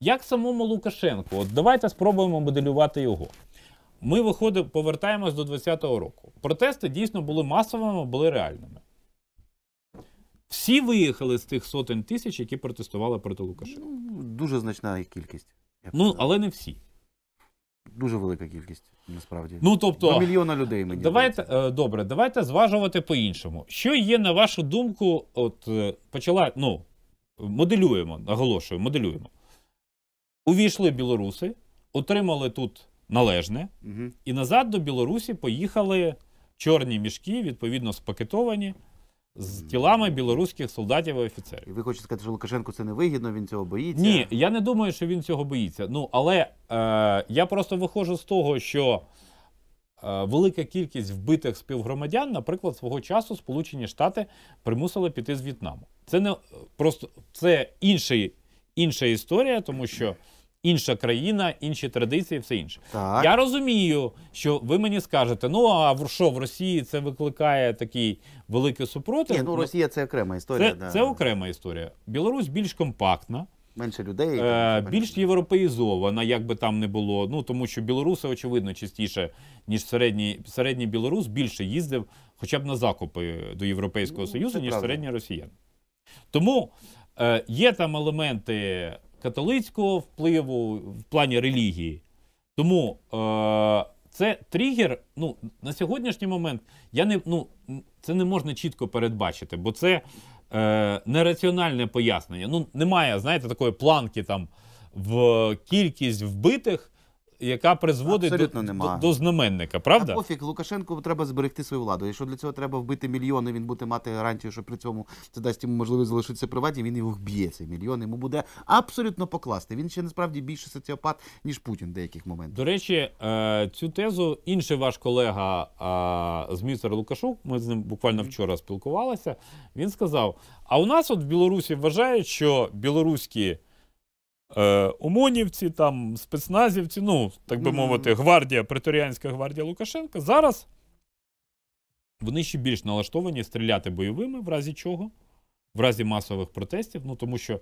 як самому Лукашенку, от давайте спробуємо моделювати його. Ми виходимо, повертаємось до 2020 року. Протести дійсно були масовими, були реальними. Всі виїхали з тих сотень тисяч, які протестували проти Лукашенка. Ну, дуже значна їх кількість. Ну, але не всі. Дуже велика кількість, насправді. Ну, тобто, До мільйона людей мені. Давайте, е, добре, давайте зважувати по-іншому. Що є, на вашу думку, от е, почала, ну, моделюємо, наголошую, моделюємо. Увійшли білоруси, отримали тут належне, угу. і назад до Білорусі поїхали чорні мішки, відповідно, спакетовані з тілами білоруських солдатів і офіцерів. І ви хочете сказати, що Лукашенку це не вигідно, він цього боїться? Ні, я не думаю, що він цього боїться. Ну, але е, я просто виходжу з того, що е, велика кількість вбитих співгромадян, наприклад, свого часу Сполучені Штати примусили піти з В'єтнаму. Це не е, просто це інший, інша історія, тому що інша країна, інші традиції, все інше. Так. Я розумію, що ви мені скажете, ну а що в Росії це викликає такий великий супротив. Ні, ну, ну Росія це окрема історія. Це, да. це окрема історія. Білорусь більш компактна. Менше людей е, більш європеїзована, як би там не було. Ну тому що білоруси, очевидно, частіше ніж середній середній білорус більше їздив, хоча б на закупи до Європейського ну, Союзу, ніж правда. середній росіян. Тому е, є там елементи католицького впливу в плані релігії. Тому е, це тригер. Ну, на сьогоднішній момент я не ну, це не можна чітко передбачити, бо це е, нераціональне пояснення. Ну, немає, знаєте, такої планки там в кількість вбитих яка призводить до, до до знаменника, правда? А пофіг Лукашенку треба зберегти свою владу. Якщо для цього треба вбити мільйони, він буде мати гарантію, що при цьому це дасть йому можливість залишитися приватні. Він його вб'є цей мільйон. Йому буде абсолютно покласти. Він ще насправді більше соціопат ніж Путін в деяких моментах. До речі, е, цю тезу інший ваш колега з містер Лукашук. Ми з ним буквально вчора спілкувалися. Він сказав: а у нас, от в Білорусі, вважають, що білоруські е, ОМОНівці, там спецназівці, ну, так би мовити, гвардія, Преторіанська гвардія Лукашенка. Зараз вони ще більш налаштовані стріляти бойовими, в разі чого. В разі масових протестів, ну тому що е,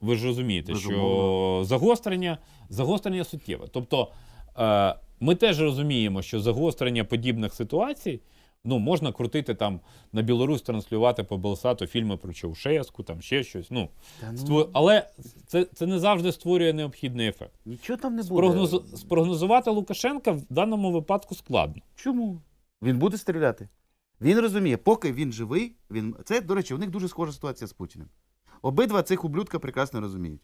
ви ж розумієте, що загострення загострення суттєве. Тобто е, ми теж розуміємо, що загострення подібних ситуацій Ну, можна крутити там на Білорусь, транслювати по Белсату фільми про Чаушеску, там ще щось. Ну, ну... Створ... Але це це не завжди створює необхідний ефект. Нічого там не буде. Спрогноз... Спрогнозувати Лукашенка в даному випадку складно. Чому? Він буде стріляти. Він розуміє, поки він живий, він. Це, до речі, у них дуже схожа ситуація з Путіним. Обидва цих ублюдка прекрасно розуміють.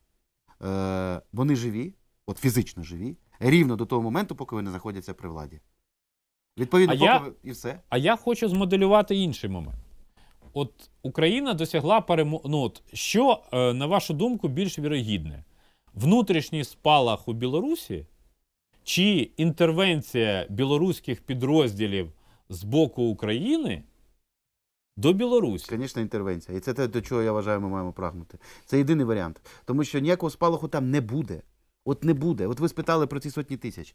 Е, Вони живі, от фізично живі, рівно до того моменту, поки вони знаходяться при владі. Відповідно, а поки... я, і все. А я хочу змоделювати інший момент. От Україна досягла перемоги. Ну, от, що, е, на вашу думку, більш вірогідне? Внутрішній спалах у Білорусі чи інтервенція білоруських підрозділів з боку України? До Білорусі, Звісно, інтервенція, і це те, до чого я вважаю, ми маємо прагнути. Це єдиний варіант, тому що ніякого спалаху там не буде. От не буде. От ви спитали про ці сотні тисяч.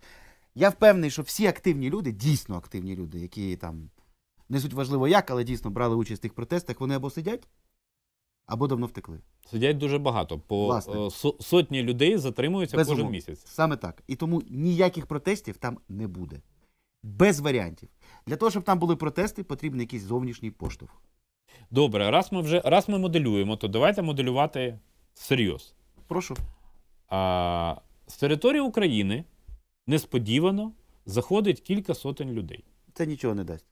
Я впевнений, що всі активні люди, дійсно активні люди, які там не суть важливо як, але дійсно брали участь в тих протестах, вони або сидять, або давно втекли. Сидять дуже багато. По Власне. Е, сотні людей затримуються Без кожен умов. місяць. Саме так. І тому ніяких протестів там не буде. Без варіантів. Для того, щоб там були протести, потрібен якийсь зовнішній поштовх. Добре, раз ми вже раз ми моделюємо, то давайте моделювати серйоз. Прошу. А, З території України несподівано заходить кілька сотень людей. Це нічого не дасть.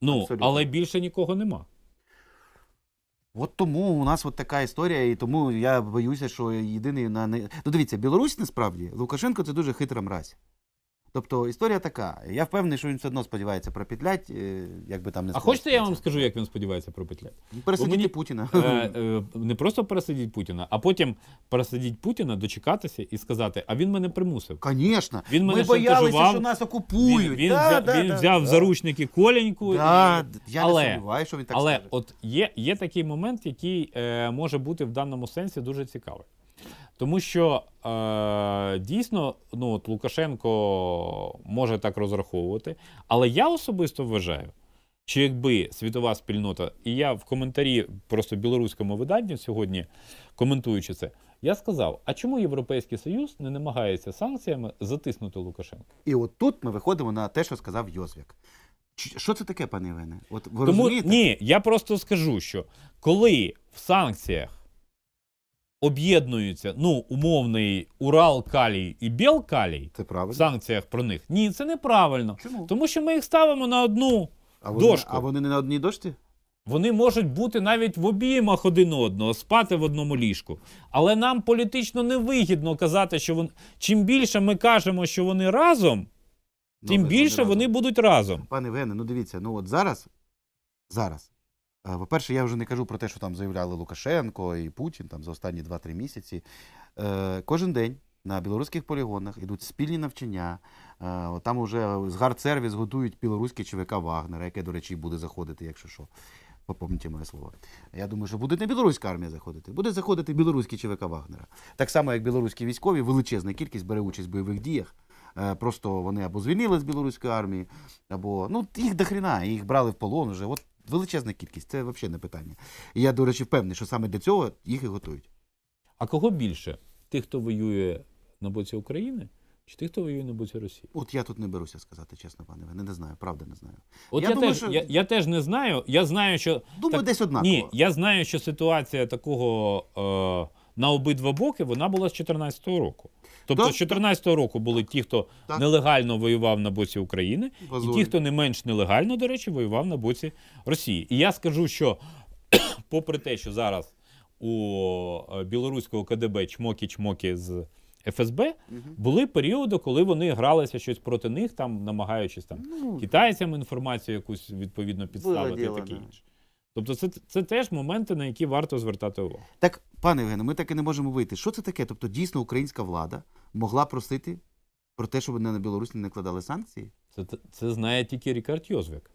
Ну, Абсолютно. але більше нікого нема. От тому у нас от така історія, і тому я боюся, що єдиний на ну дивіться, Білорусь насправді Лукашенко це дуже хитра мразь. Тобто історія така. Я впевнений, що він все одно сподівається пропетлять, е, як би там не А хочете, я вам скажу, як він сподівається пропетлять? Пересадити мені... Путіна. Е, е, не просто пересидіть Путіна, а потім пересидіть Путіна, дочекатися і сказати, а він мене примусив. Звісно, він мене ми боялися, що нас окупують. Він, він, да, взя... да, він да, взяв да. заручники коленьку. Да, і... Я але, не сумніваю, що він так Але скаже. от є, є такий момент, який е, може бути в даному сенсі дуже цікавий. Тому що е, дійсно ну, от Лукашенко може так розраховувати. Але я особисто вважаю, що якби світова спільнота, і я в коментарі просто білоруському виданню сьогодні, коментуючи це, я сказав: а чому Європейський Союз не намагається санкціями затиснути Лукашенко? І от тут ми виходимо на те, що сказав Йозвік. Що це таке, пане Євгене? От ви Тому, розумієте? Ні, я просто скажу, що коли в санкціях об'єднуються ну, умовний Урал Калій і Бел Калій в санкціях про них. Ні, це неправильно. Чому? Тому що ми їх ставимо на одну А вони, дошку. а вони не на одній дошці? Вони можуть бути навіть в обіймах один одного, спати в одному ліжку. Але нам політично невигідно казати, що вони чим більше ми кажемо, що вони разом, Ну, тим вони більше разом. вони будуть разом. Пане Вене, ну дивіться, ну от зараз, зараз Е, по-перше, я вже не кажу про те, що там заявляли Лукашенко і Путін там за останні 2-3 місяці. Е, кожен день на білоруських полігонах йдуть спільні навчання. Е, там уже з гард-сервіс готують білоруський ЧВК Вагнера, яке, до речі, буде заходити, якщо що. Попомніть моє слово. Я думаю, що буде не білоруська армія заходити, буде заходити білоруський ЧВК Вагнера. Так само, як білоруські військові, величезна кількість бере участь в бойових діях. Просто вони або звільнили з білоруської армії, або ну їх дохріна, їх брали в полон уже. От величезна кількість, це взагалі не питання. І я, до речі, впевнений, що саме до цього їх і готують. А кого більше? Тих, хто воює на боці України? Чи тих, хто воює на боці Росії? От я тут не беруся сказати, чесно, пане Вене, не знаю, правда не знаю. От я, я, думаю, теж, що... я, я теж не знаю. Я знаю, що. Думаю, так, десь однаково. Ні, я знаю, що ситуація такого. Е на обидва боки вона була з 14-го року. Тобто так, з 14-го року були ті, хто так. нелегально воював на боці України, Базові. і ті, хто не менш нелегально, до речі, воював на боці Росії. І я скажу, що попри те, що зараз у е, білоруського КДБ чмокі-чмокі з ФСБ були періоди, коли вони гралися щось проти них, там намагаючись там ну, китайцям інформацію якусь відповідно підставити таке інше. Тобто, це це теж моменти, на які варто звертати увагу. Так, пане Євгене, ми так і не можемо вийти. Що це таке? Тобто, дійсно українська влада могла просити про те, щоб на Білорусь не накладали санкції? Це це знає тільки Рікард Йозвік.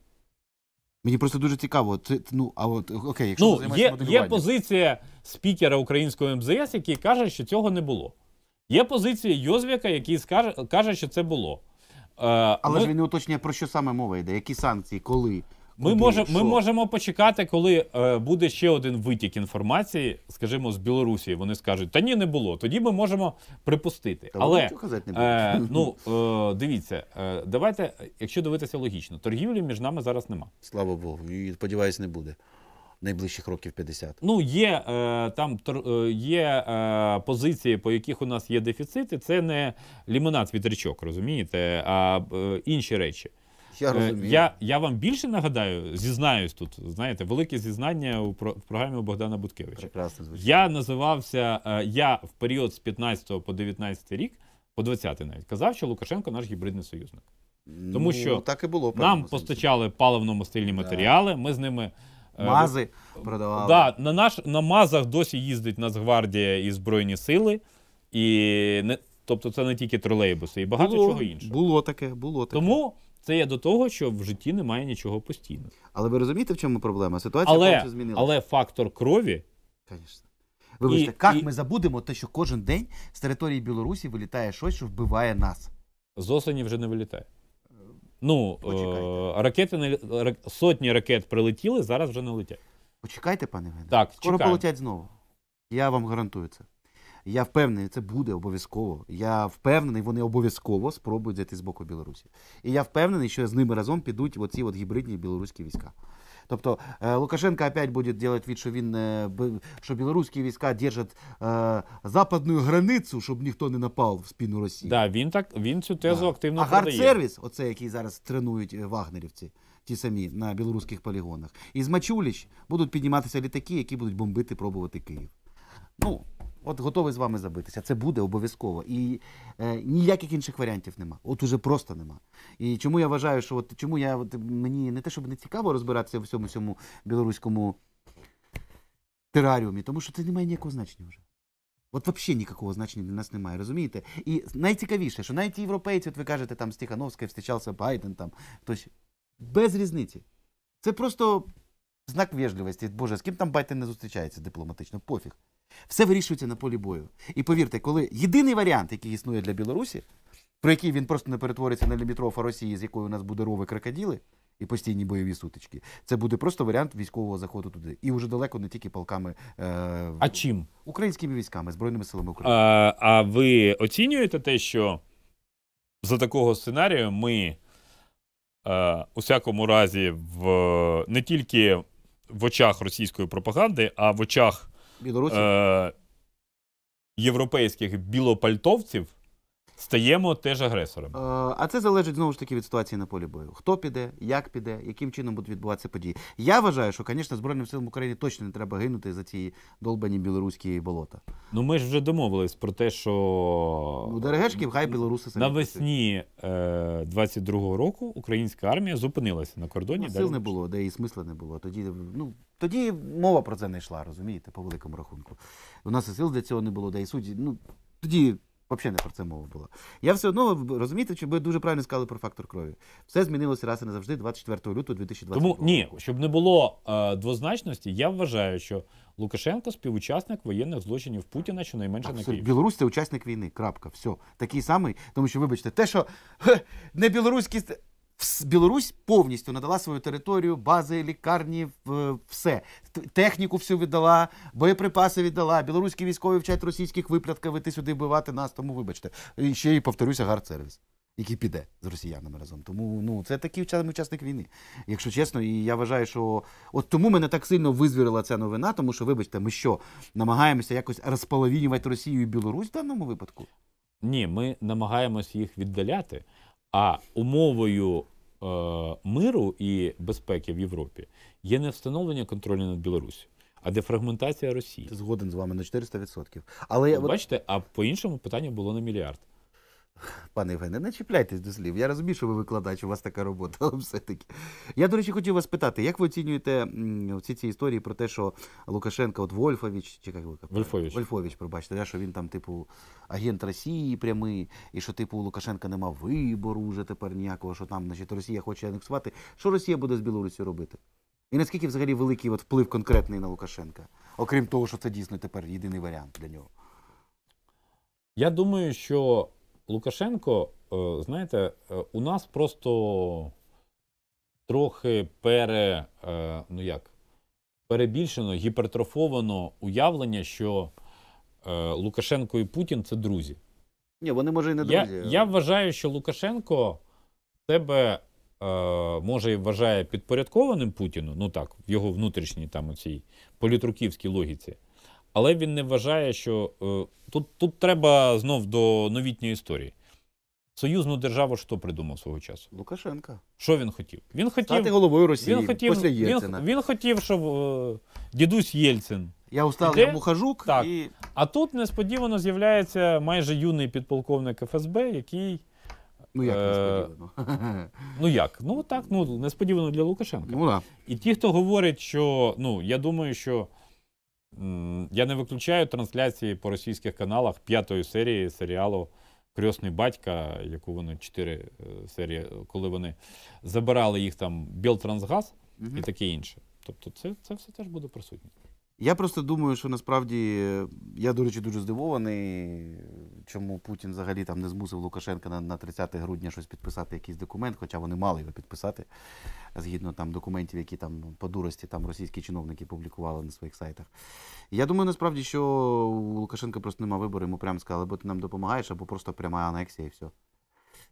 Мені просто дуже цікаво. Це, ну, а от окей, якщо ну, є, є позиція спікера українського МЗС, який каже, що цього не було. Є позиція Йозвіка, який скаже, каже, що це було. Е, Але ми... ж він не уточнює, про що саме мова йде, які санкції, коли. Ми може, ми можемо почекати, коли е, буде ще один витік інформації, скажімо, з Білорусі. Вони скажуть, та ні, не було. Тоді ми можемо припустити. Та Але не було. Е, ну е, дивіться, е, давайте, якщо дивитися логічно, торгівлі між нами зараз нема. Слава Богу, і сподіваюсь, не буде. Найближчих років 50. Ну є е, там е, є е, позиції, по яких у нас є дефіцити. Це не лімонад вітрячок, розумієте, а е, інші речі. Я е, розумію. Я я вам більше нагадаю, зізнаюсь тут. Знаєте, велике зізнання у про в програмі Богдана Буткевича. Прекрасно звучить. Я називався е, я в період з 15 по 19 рік, по 20 навіть казав, що Лукашенко наш гібридний союзник. Тому ну, що так і було нам сенсі. постачали паливно-мастильні матеріали. Ми з ними е, мази е, продавали. Да, На наш на мазах досі їздить Нацгвардія і Збройні Сили, і не тобто це не тільки тролейбуси, і багато було, чого іншого. Було таке, було таке. Тому це я до того, що в житті немає нічого постійного. Але ви розумієте, в чому проблема? Ситуація але, змінилася. Але фактор крові. Звісно. Вибачте, як і... ми забудемо те, що кожен день з території Білорусі вилітає щось, що вбиває нас. З осені вже не вилітає. Ну, е ракети не сотні ракет прилетіли, зараз вже не летять. Почекайте, пане Геннадій. Так, Скоро чекаємо. полетять знову. Я вам гарантую це. Я впевнений, це буде обов'язково. Я впевнений, вони обов'язково спробують зайти з боку Білорусі. І я впевнений, що з ними разом підуть оці от гібридні білоруські війська. Тобто е, Лукашенко опять буде делать від, що він е, що білоруські війська держать е, западну границю, щоб ніхто не напав в спину Росії. Да, він так він цю тезу да. активно. А гард-сервіс, оце який зараз тренують е, вагнерівці, ті самі на білоруських полігонах, із Мачуліч будуть підніматися літаки, які будуть бомбити, пробувати Київ. Ну От готовий з вами забитися. Це буде обов'язково. І е, ніяких інших варіантів нема. От уже просто нема. І чому я вважаю, що от чому я от мені не те, щоб не цікаво розбиратися в всьому цьому білоруському тераріумі, тому що це не має ніякого значення вже. От взагалі ніякого значення для нас немає, розумієте? І найцікавіше, що навіть європейці, от ви кажете, там з Тихановською Байден, там хтось без різниці. Це просто знак вежливості. Боже, з ким там Байден не зустрічається дипломатично, пофіг. Все вирішується на полі бою. І повірте, коли єдиний варіант, який існує для Білорусі, про який він просто не перетвориться на лімітрофа Росії, з якою у нас буде рови крокоділи і постійні бойові сутички, це буде просто варіант військового заходу туди. І вже далеко не тільки полками е... а чим? українськими військами, збройними силами України. А, а ви оцінюєте те, що за такого сценарію ми е, у всякому разі в не тільки в очах російської пропаганди, а в очах білорусів? Е, європейських білопальтовців стаємо теж агресором. Е, а це залежить знову ж таки від ситуації на полі бою. Хто піде, як піде, яким чином будуть відбуватися події. Я вважаю, що, звісно, Збройним силам України точно не треба гинути за ці долбані білоруські болота. Ну ми ж вже домовились про те, що Ну, Дерегешків, хай білоруси самі. навесні е, 22-го року українська армія зупинилася на кордоні. Ну, Сил не було, де і смисла не було. Тоді ну тоді мова про це не йшла, розумієте, по великому рахунку. У нас і сил для цього не було, де і судді. Ну, тоді взагалі не про це мова була. Я все одно розумієте, що ви дуже правильно сказали про фактор крові. Все змінилося раз і назавжди 24 лютого 2020 року. Тому ні, щоб не було е, двозначності, я вважаю, що Лукашенко співучасник воєнних злочинів Путіна, щонайменше на Київ. Білорусь це учасник війни. Крапка. Все. Такий самий, тому що, вибачте, те, що не білоруські Білорусь повністю надала свою територію, бази, лікарні, е, все техніку всю віддала, боєприпаси віддала. Білоруські військові вчать російських виплятка вити сюди вбивати нас. Тому вибачте, і ще й повторюся гард-сервіс. Який піде з росіянами разом, тому ну це такий вчасний учасник війни, якщо чесно. І я вважаю, що от тому мене так сильно визвірила ця новина, тому що, вибачте, ми що намагаємося якось розполовінювати Росію і Білорусь в даному випадку? Ні, ми намагаємось їх віддаляти. А умовою е, миру і безпеки в Європі є не встановлення контролю над Білорусі, а дефрагментація Росії. Згоден з вами на 400%. Але я ну, бачите, а по іншому питання було на мільярд. Пане Євгене, не чіпляйтесь до слів. Я розумію, що ви викладач, у вас така робота, але все-таки. Я, до речі, хотів вас питати, як ви оцінюєте всі ці історії про те, що Лукашенко, от Вольфович, чи як ви Вольфович, Вольфович пробачте, да, що він там, типу, агент Росії прямий, і що, типу, у Лукашенка нема вибору вже тепер ніякого, що там значить, Росія хоче анексувати. Що Росія буде з Білорусі робити? І наскільки взагалі великий от, вплив конкретний на Лукашенка? Окрім того, що це дійсно тепер єдиний варіант для нього? Я думаю, що Лукашенко, е, знаєте, е, у нас просто трохи пере, е, ну як, перебільшено, гіпертрофовано уявлення, що Лукашенко і Путін це друзі. Ні, вони може і не друзі. Я, я вважаю, що Лукашенко себе може і вважає підпорядкованим Путіну, ну так, в його внутрішній там оцій політруківській логіці. Але він не вважає, що е, тут тут треба знов до новітньої історії. Союзну державу що придумав свого часу? Лукашенка. Що він хотів? Він хотів Стати головою Росії він хотів, після Єльцина. Він, він хотів, щоб е, дідусь Єльцин. Я устав йому Так. І... А тут несподівано з'являється майже юний підполковник ФСБ, який. Ну як е, несподівано? Ну як? Ну так, ну несподівано для Лукашенка. Ну, да. І ті, хто говорить, що ну я думаю, що. Я не виключаю трансляції по російських каналах п'ятої серії серіалу Крьосний батька, яку вони чотири е, серії, коли вони забирали їх там Білтрансгаз угу. і таке інше. Тобто, це, це все теж буде присутнє. Я просто думаю, що насправді я, до речі, дуже здивований, чому Путін взагалі там не змусив Лукашенка на, на 30 грудня щось підписати, якийсь документ, хоча вони мали його підписати згідно там документів, які там по дурості там російські чиновники публікували на своїх сайтах. Я думаю, насправді, що у Лукашенка просто нема вибору, йому прямо сказали, або ти нам допомагаєш, або просто пряма анексія і все.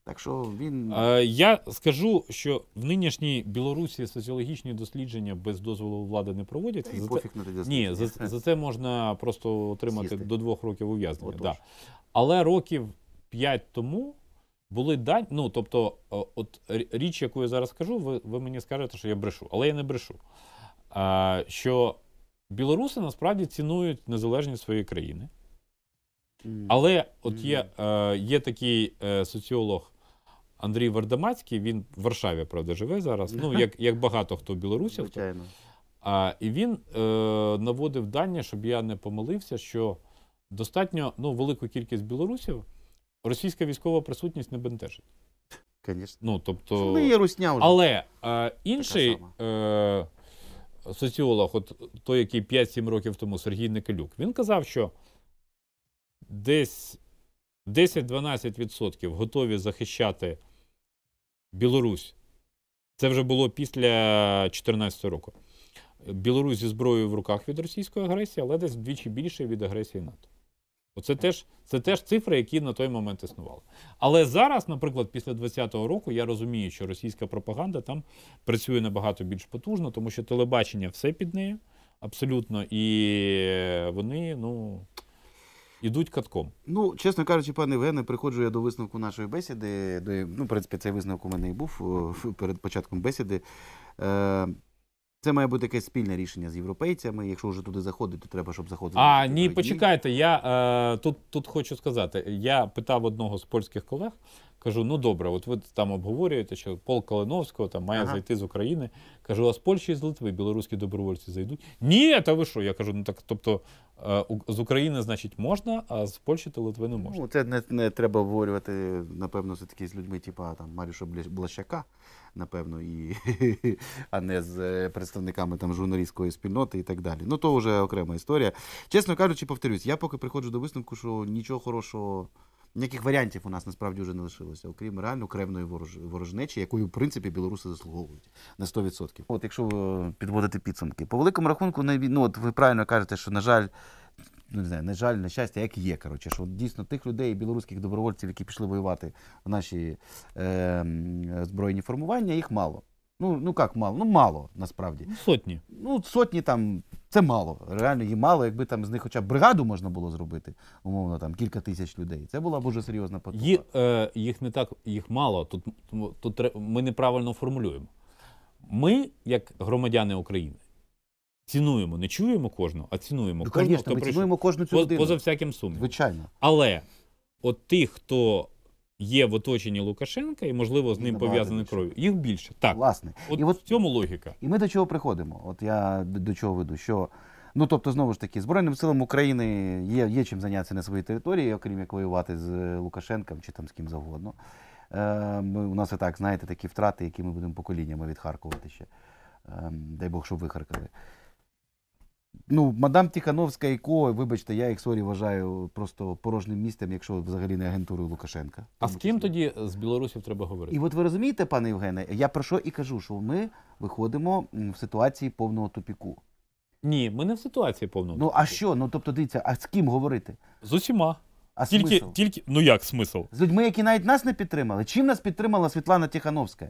Так що він е, я скажу, що в нинішній Білорусі соціологічні дослідження без дозволу влади не проводяться. І за пофіг це... на Ні, за, за це можна просто отримати Сісти. до двох років ув'язнення. Да. Але років п'ять тому були дані. Ну тобто, от річ, яку я зараз кажу, ви, ви мені скажете, що я брешу, але я не брешу. А, Що білоруси насправді цінують незалежність своєї країни. Але от є е, є такий е, соціолог Андрій Вардамацький, він в Варшаві, правда, живе зараз. Ну, як як багато хто білорусів. Звичайно. А, І він е, наводив дані, щоб я не помилився, що достатньо ну, велику кількість білорусів російська військова присутність не бентежить. Конечно. Ну, тобто... є ну, русня вже. Але е, інший е, соціолог, от той, який 5-7 років тому Сергій Некалюк, він казав, що десь 10-12% готові захищати Білорусь. Це вже було після 2014 року. Білорусь зі зброєю в руках від російської агресії, але десь вдвічі більше від агресії НАТО. Оце теж це теж цифри, які на той момент існували. Але зараз, наприклад, після 2020 року я розумію, що російська пропаганда там працює набагато більш потужно, тому що телебачення все під нею абсолютно, і вони, ну ідуть катком. Ну, чесно кажучи, пане Євгене, приходжу я до висновку нашої бесіди. До, ну, в принципі, цей висновок у мене і був перед початком бесіди. Е, Це має бути якесь спільне рішення з європейцями. Якщо вже туди заходить, то треба, щоб заходили. А ні, почекайте. Я е, тут, тут хочу сказати: я питав одного з польських колег. Кажу, ну добре, от ви там обговорюєте, що Пол Калиновського там має ага. зайти з України. Кажу, а з Польщі і з Литви білоруські добровольці зайдуть. Ні, та ви що? Я кажу, ну так тобто е, з України, значить, можна, а з Польщі та Литви не можна. Ну, Це не не треба обговорювати, напевно, з такі з людьми, типа там Маріша Блащака, напевно, і, а не з е, представниками там журналістської спільноти і так далі. Ну то вже окрема історія. Чесно кажучи, повторюсь, я поки приходжу до висновку, що нічого хорошого ніяких варіантів у нас насправді вже не лишилося, окрім реально кревної ворожнечі, якою в принципі білоруси заслуговують на 100%. От якщо е, підводити підсумки, по великому рахунку, ну от ви правильно кажете, що на жаль. Ну, не знаю, на жаль, на щастя, як є. Коротше, що дійсно тих людей, білоруських добровольців, які пішли воювати в наші е, збройні формування, їх мало. Ну ну як мало? Ну мало насправді. Ну, сотні. Ну, сотні там це мало. Реально їм мало, якби там з них хоча б бригаду можна було зробити, умовно, там кілька тисяч людей. Це була дуже серйозна потуга. Ї, е, Їх не так, їх мало. Тут тут ми неправильно формулюємо. Ми, як громадяни України, цінуємо, не чуємо кожного, а цінуємо ну, кожного. Звісно, ми прийшов. цінуємо кожну цю людину. Поза всяким сумнівом. Звичайно. Але от тих, хто є в оточенні Лукашенка і, можливо, з ним пов'язані кров'ю. Їх більше. Так. Власне. От і от, в цьому логіка. І ми до чого приходимо? От я до чого веду, що. Ну, тобто, знову ж таки, Збройним силам України є є чим зайнятися на своїй території, окрім як воювати з е, Лукашенком чи там з ким завгодно. Е, ми, У нас і так, знаєте, такі втрати, які ми будемо поколіннями відхаркувати ще. Е, дай Бог, щоб вихаркали. Ну, мадам Тихановська і ко, вибачте, я їх сорі вважаю просто порожнім місцем, якщо взагалі не агентурою Лукашенка. А з ким тоді з білорусів треба говорити? І от ви розумієте, пане Євгене, я про що і кажу, що ми виходимо в ситуації повного тупіку. Ні, ми не в ситуації повного. Ну тупіку. а що? Ну тобто, дивіться, а з ким говорити? З усіма. А тільки, смисл? тільки ну як смисл? З людьми, які навіть нас не підтримали. Чим нас підтримала Світлана Тихановська?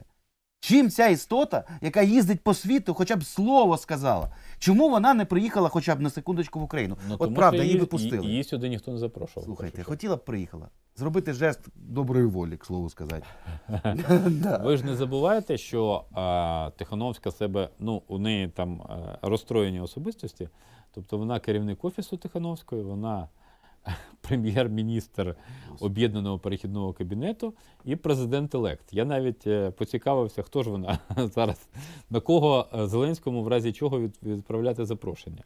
Чим ця істота, яка їздить по світу, хоча б слово сказала, чому вона не приїхала хоча б на секундочку в Україну? Ну, От правда, її випустили. Її сюди ніхто не запрошував. Слухайте, хотіла б приїхала. Зробити жест доброї волі, к слову сказати. ви ж не забуваєте, що Тихановська себе, ну у неї там е, розстроєні особистості, тобто вона керівник офісу Тихановської, вона прем'єр-міністр об'єднаного перехідного кабінету і президент-елект. Я навіть е, поцікавився, хто ж вона зараз, на кого е, Зеленському в разі чого відправляти запрошення.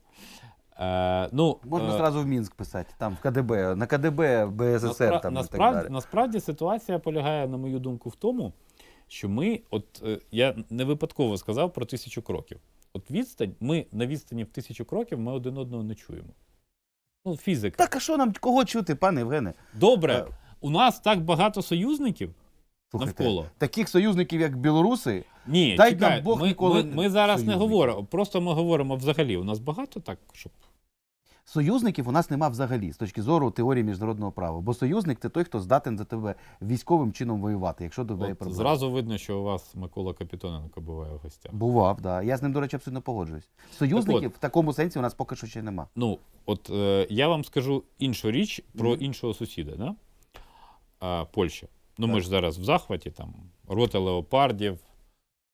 Е, ну, Можна е... зразу в Мінськ писати, там в КДБ, на КДБ, БССР. Наспра... там насправді, так далі. насправді ситуація полягає, на мою думку, в тому, що ми, от е, я не випадково сказав про тисячу кроків. От відстань, ми на відстані в тисячу кроків ми один одного не чуємо. Ну, фізика. Так, а що нам кого чути, пане Євгене? Добре, Е, у нас так багато союзників слухайте, навколо. Таких союзників, як білоруси, Ні, Дай нам Бог ми, ніколи ми, ми зараз не говоримо. Просто ми говоримо взагалі. У нас багато так, щоб Союзників у нас нема взагалі з точки зору теорії міжнародного права. Бо союзник це той, хто здатен за тебе військовим чином воювати, якщо додає проблеми. Зразу видно, що у вас Микола Капітоненко буває в гостях. Бував, так. Да. Я з ним, до речі, абсолютно погоджуюсь. Союзників так от, в такому сенсі у нас поки що ще нема. Ну, от е, я вам скажу іншу річ про mm іншого сусіда, да? а, Польща. Ну, так. ми ж зараз в захваті, там рота леопардів,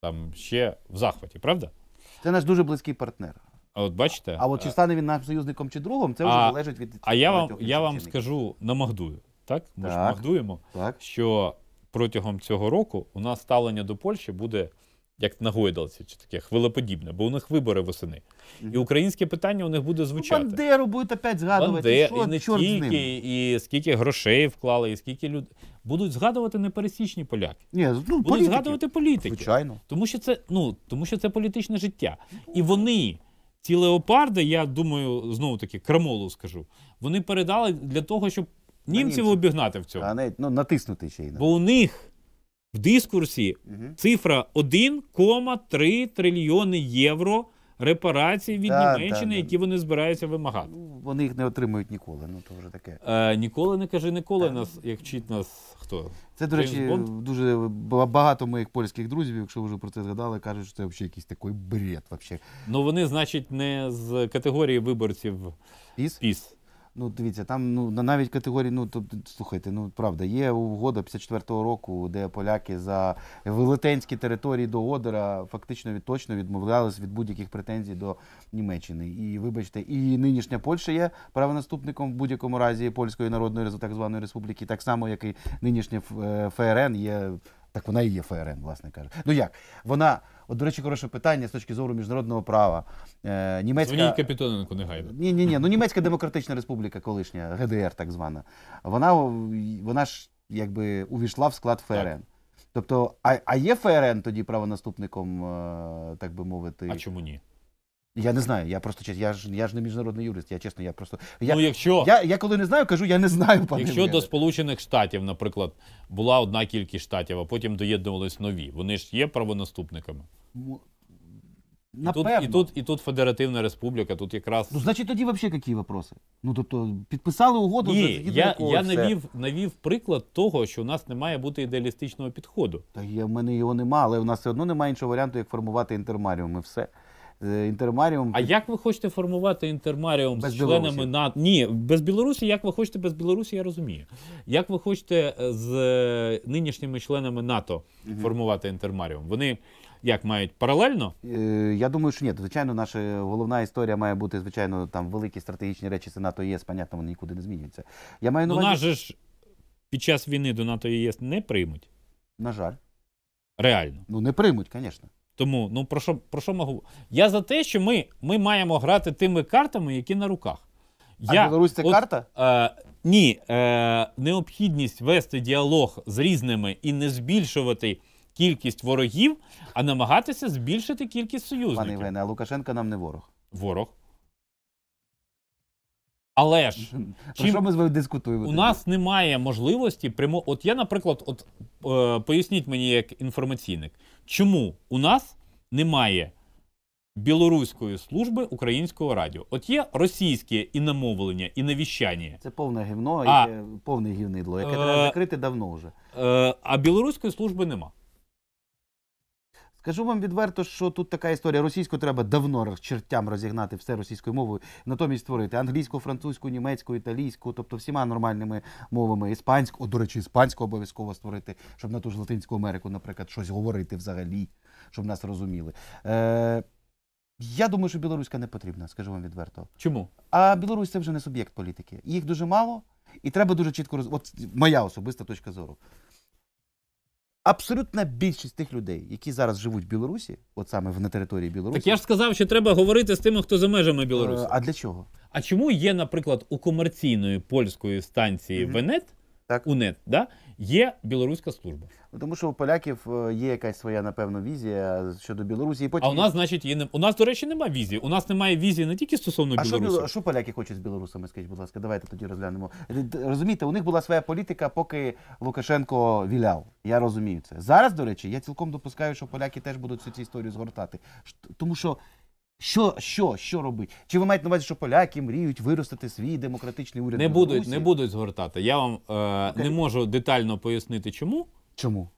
там ще в захваті, правда? Це наш дуже близький партнер. А от бачите? А от чи е, стане він нашим союзником чи другом, це вже а, залежить від А я вам я вам скажу намагдую, так? Ми ж магдуємо, так. що протягом цього року у нас ставлення до Польщі буде як на гойдалці, чи таке хвилеподібне, бо у них вибори восени. І українське питання у них буде ну, звучати. Ну, Бандеру будуть опять згадувати. Бандер, що, і не чорт тільки, з ним. і скільки грошей вклали, і скільки людей. Будуть згадувати непересічні поляки. Ні, ну, Будуть політики. згадувати політики. Звичайно. Тому що це ну, тому що це політичне життя. І вони. Ті леопарди, я думаю, знову таки крамолу скажу. Вони передали для того, щоб німців німців. обігнати в цьому. А не ну, натиснути ще й на Бо у них в дискурсі Мгм. цифра 1,3 трильйони євро репарацій від Да, Німеччини, да, да. які вони збираються вимагати. Ну, Вони їх не отримують ніколи. Ну то вже таке. Е, ніколи не кажи ніколи нас, як вчить нас хто? Це, до речі, дуже багато моїх польських друзів, якщо вже про це згадали, кажуть, що це взагалі якийсь такий бред. Вообще. Ну вони, значить, не з категорії виборців ПІС. ПІС. Ну, дивіться, там ну навіть категорії, ну тобто, слухайте, ну правда, є угода 54-го року, де поляки за велетенські території до Одера фактично від, точно відмовлялись від будь-яких претензій до Німеччини. І вибачте, і нинішня Польща є правонаступником в будь-якому разі польської народної так званої республіки, так само як і нинішня ФРН е, є. Так вона і є ФРН, власне каже. Ну як вона От, до речі, хороше питання з точки зору міжнародного права. Е, німецька... Звоніть Капітоненко, не гайда. Ні, ні, ні. Ну німецька демократична республіка, колишня ГДР, так звана, вона вона ж якби увійшла в склад ФРН. Так. Тобто, а а є ФРН тоді правонаступником, е, так би мовити? А чому ні? Я не знаю, я просто чесно, я ж я ж не міжнародний юрист. Я чесно, я просто я ну, якщо я, я коли не знаю, кажу, я не знаю. Пане якщо до Сполучених Штатів, наприклад, була одна кількість штатів, а потім доєднувались нові. Вони ж є правонаступниками. Напевно. І тут і тут, і тут Федеративна Республіка, тут якраз. Ну, значить, тоді взагалі які вопроси? Ну, тобто, підписали угоду, Ні, за Я я навів навів приклад того, що у нас не має бути ідеалістичного підходу. Та є, в мене його нема, але в нас все одно немає іншого варіанту, як формувати інтермаріум і все інтермаріум. А як ви хочете формувати інтермаріум без з членами НАТО? Ні, без Білорусі, як ви хочете без Білорусі, я розумію. Як ви хочете е, з е, нинішніми членами НАТО угу. формувати інтермаріум? Вони. Як мають паралельно? Е, я думаю, що ні. Звичайно, наша головна історія має бути, звичайно, там великі стратегічні речі це НАТО ЄС, понятно, вони нікуди не змінюються. Я маю ну, увазі... нас же ж під час війни до НАТО ЄС не приймуть. На жаль. Реально. Ну не приймуть, звісно. Тому, ну про що про що могу? Я за те, що ми ми маємо грати тими картами, які на руках. Я, А Білорусь це от, карта? Е, ні, е, необхідність вести діалог з різними і не збільшувати кількість ворогів, а намагатися збільшити кількість союзників. Пане Євгене, а Лукашенко нам не ворог. Ворог. Але ж чим... що ми з вами дискутуємо? У тоді? нас немає можливості прямо. От я, наприклад, от е, поясніть мені як інформаційник. Чому у нас немає білоруської служби українського радіо? От є російське і намовлення, і навіщання. Це повне гівно, а, і повне гівнидло, яке е, треба закрити давно вже. Е, а білоруської служби нема. Кажу вам відверто, що тут така історія. Російську треба давно чертям розігнати все російською мовою, натомість створити англійську, французьку, німецьку, італійську, тобто всіма нормальними мовами, іспанську, О, до речі, іспанську обов'язково створити, щоб на ту ж Латинську Америку, наприклад, щось говорити взагалі, щоб нас розуміли. Е, я думаю, що білоруська не потрібна, скажу вам відверто. Чому? А Білорусь це вже не суб'єкт політики. Їх дуже мало, і треба дуже чітко роз... От моя особиста точка зору. Абсолютна більшість тих людей, які зараз живуть в Білорусі, от саме на території Білорусі. Так я ж сказав, що треба говорити з тими, хто за межами Білорусі. Е, а для чого? А чому є, наприклад, у комерційної польської станції Венет? так. УНЕТ, да? є білоруська служба. Ну, тому що у поляків е, є якась своя, напевно, візія щодо Білорусі. І потім... А у нас, значить, є не у нас, до речі, немає візії. У нас немає візії не тільки стосовно а білорусів. Що, а що поляки хочуть з білорусами? Скажіть, будь ласка, давайте тоді розглянемо. Розумієте, у них була своя політика, поки Лукашенко віляв. Я розумію це. Зараз, до речі, я цілком допускаю, що поляки теж будуть цю історію згортати. Тому що що що, що робить? Чи ви маєте на увазі, що поляки мріють виростити свій демократичний уряд? Не будуть Білорусі? не будуть згортати. Я вам е, не можу детально пояснити, чому. Чому?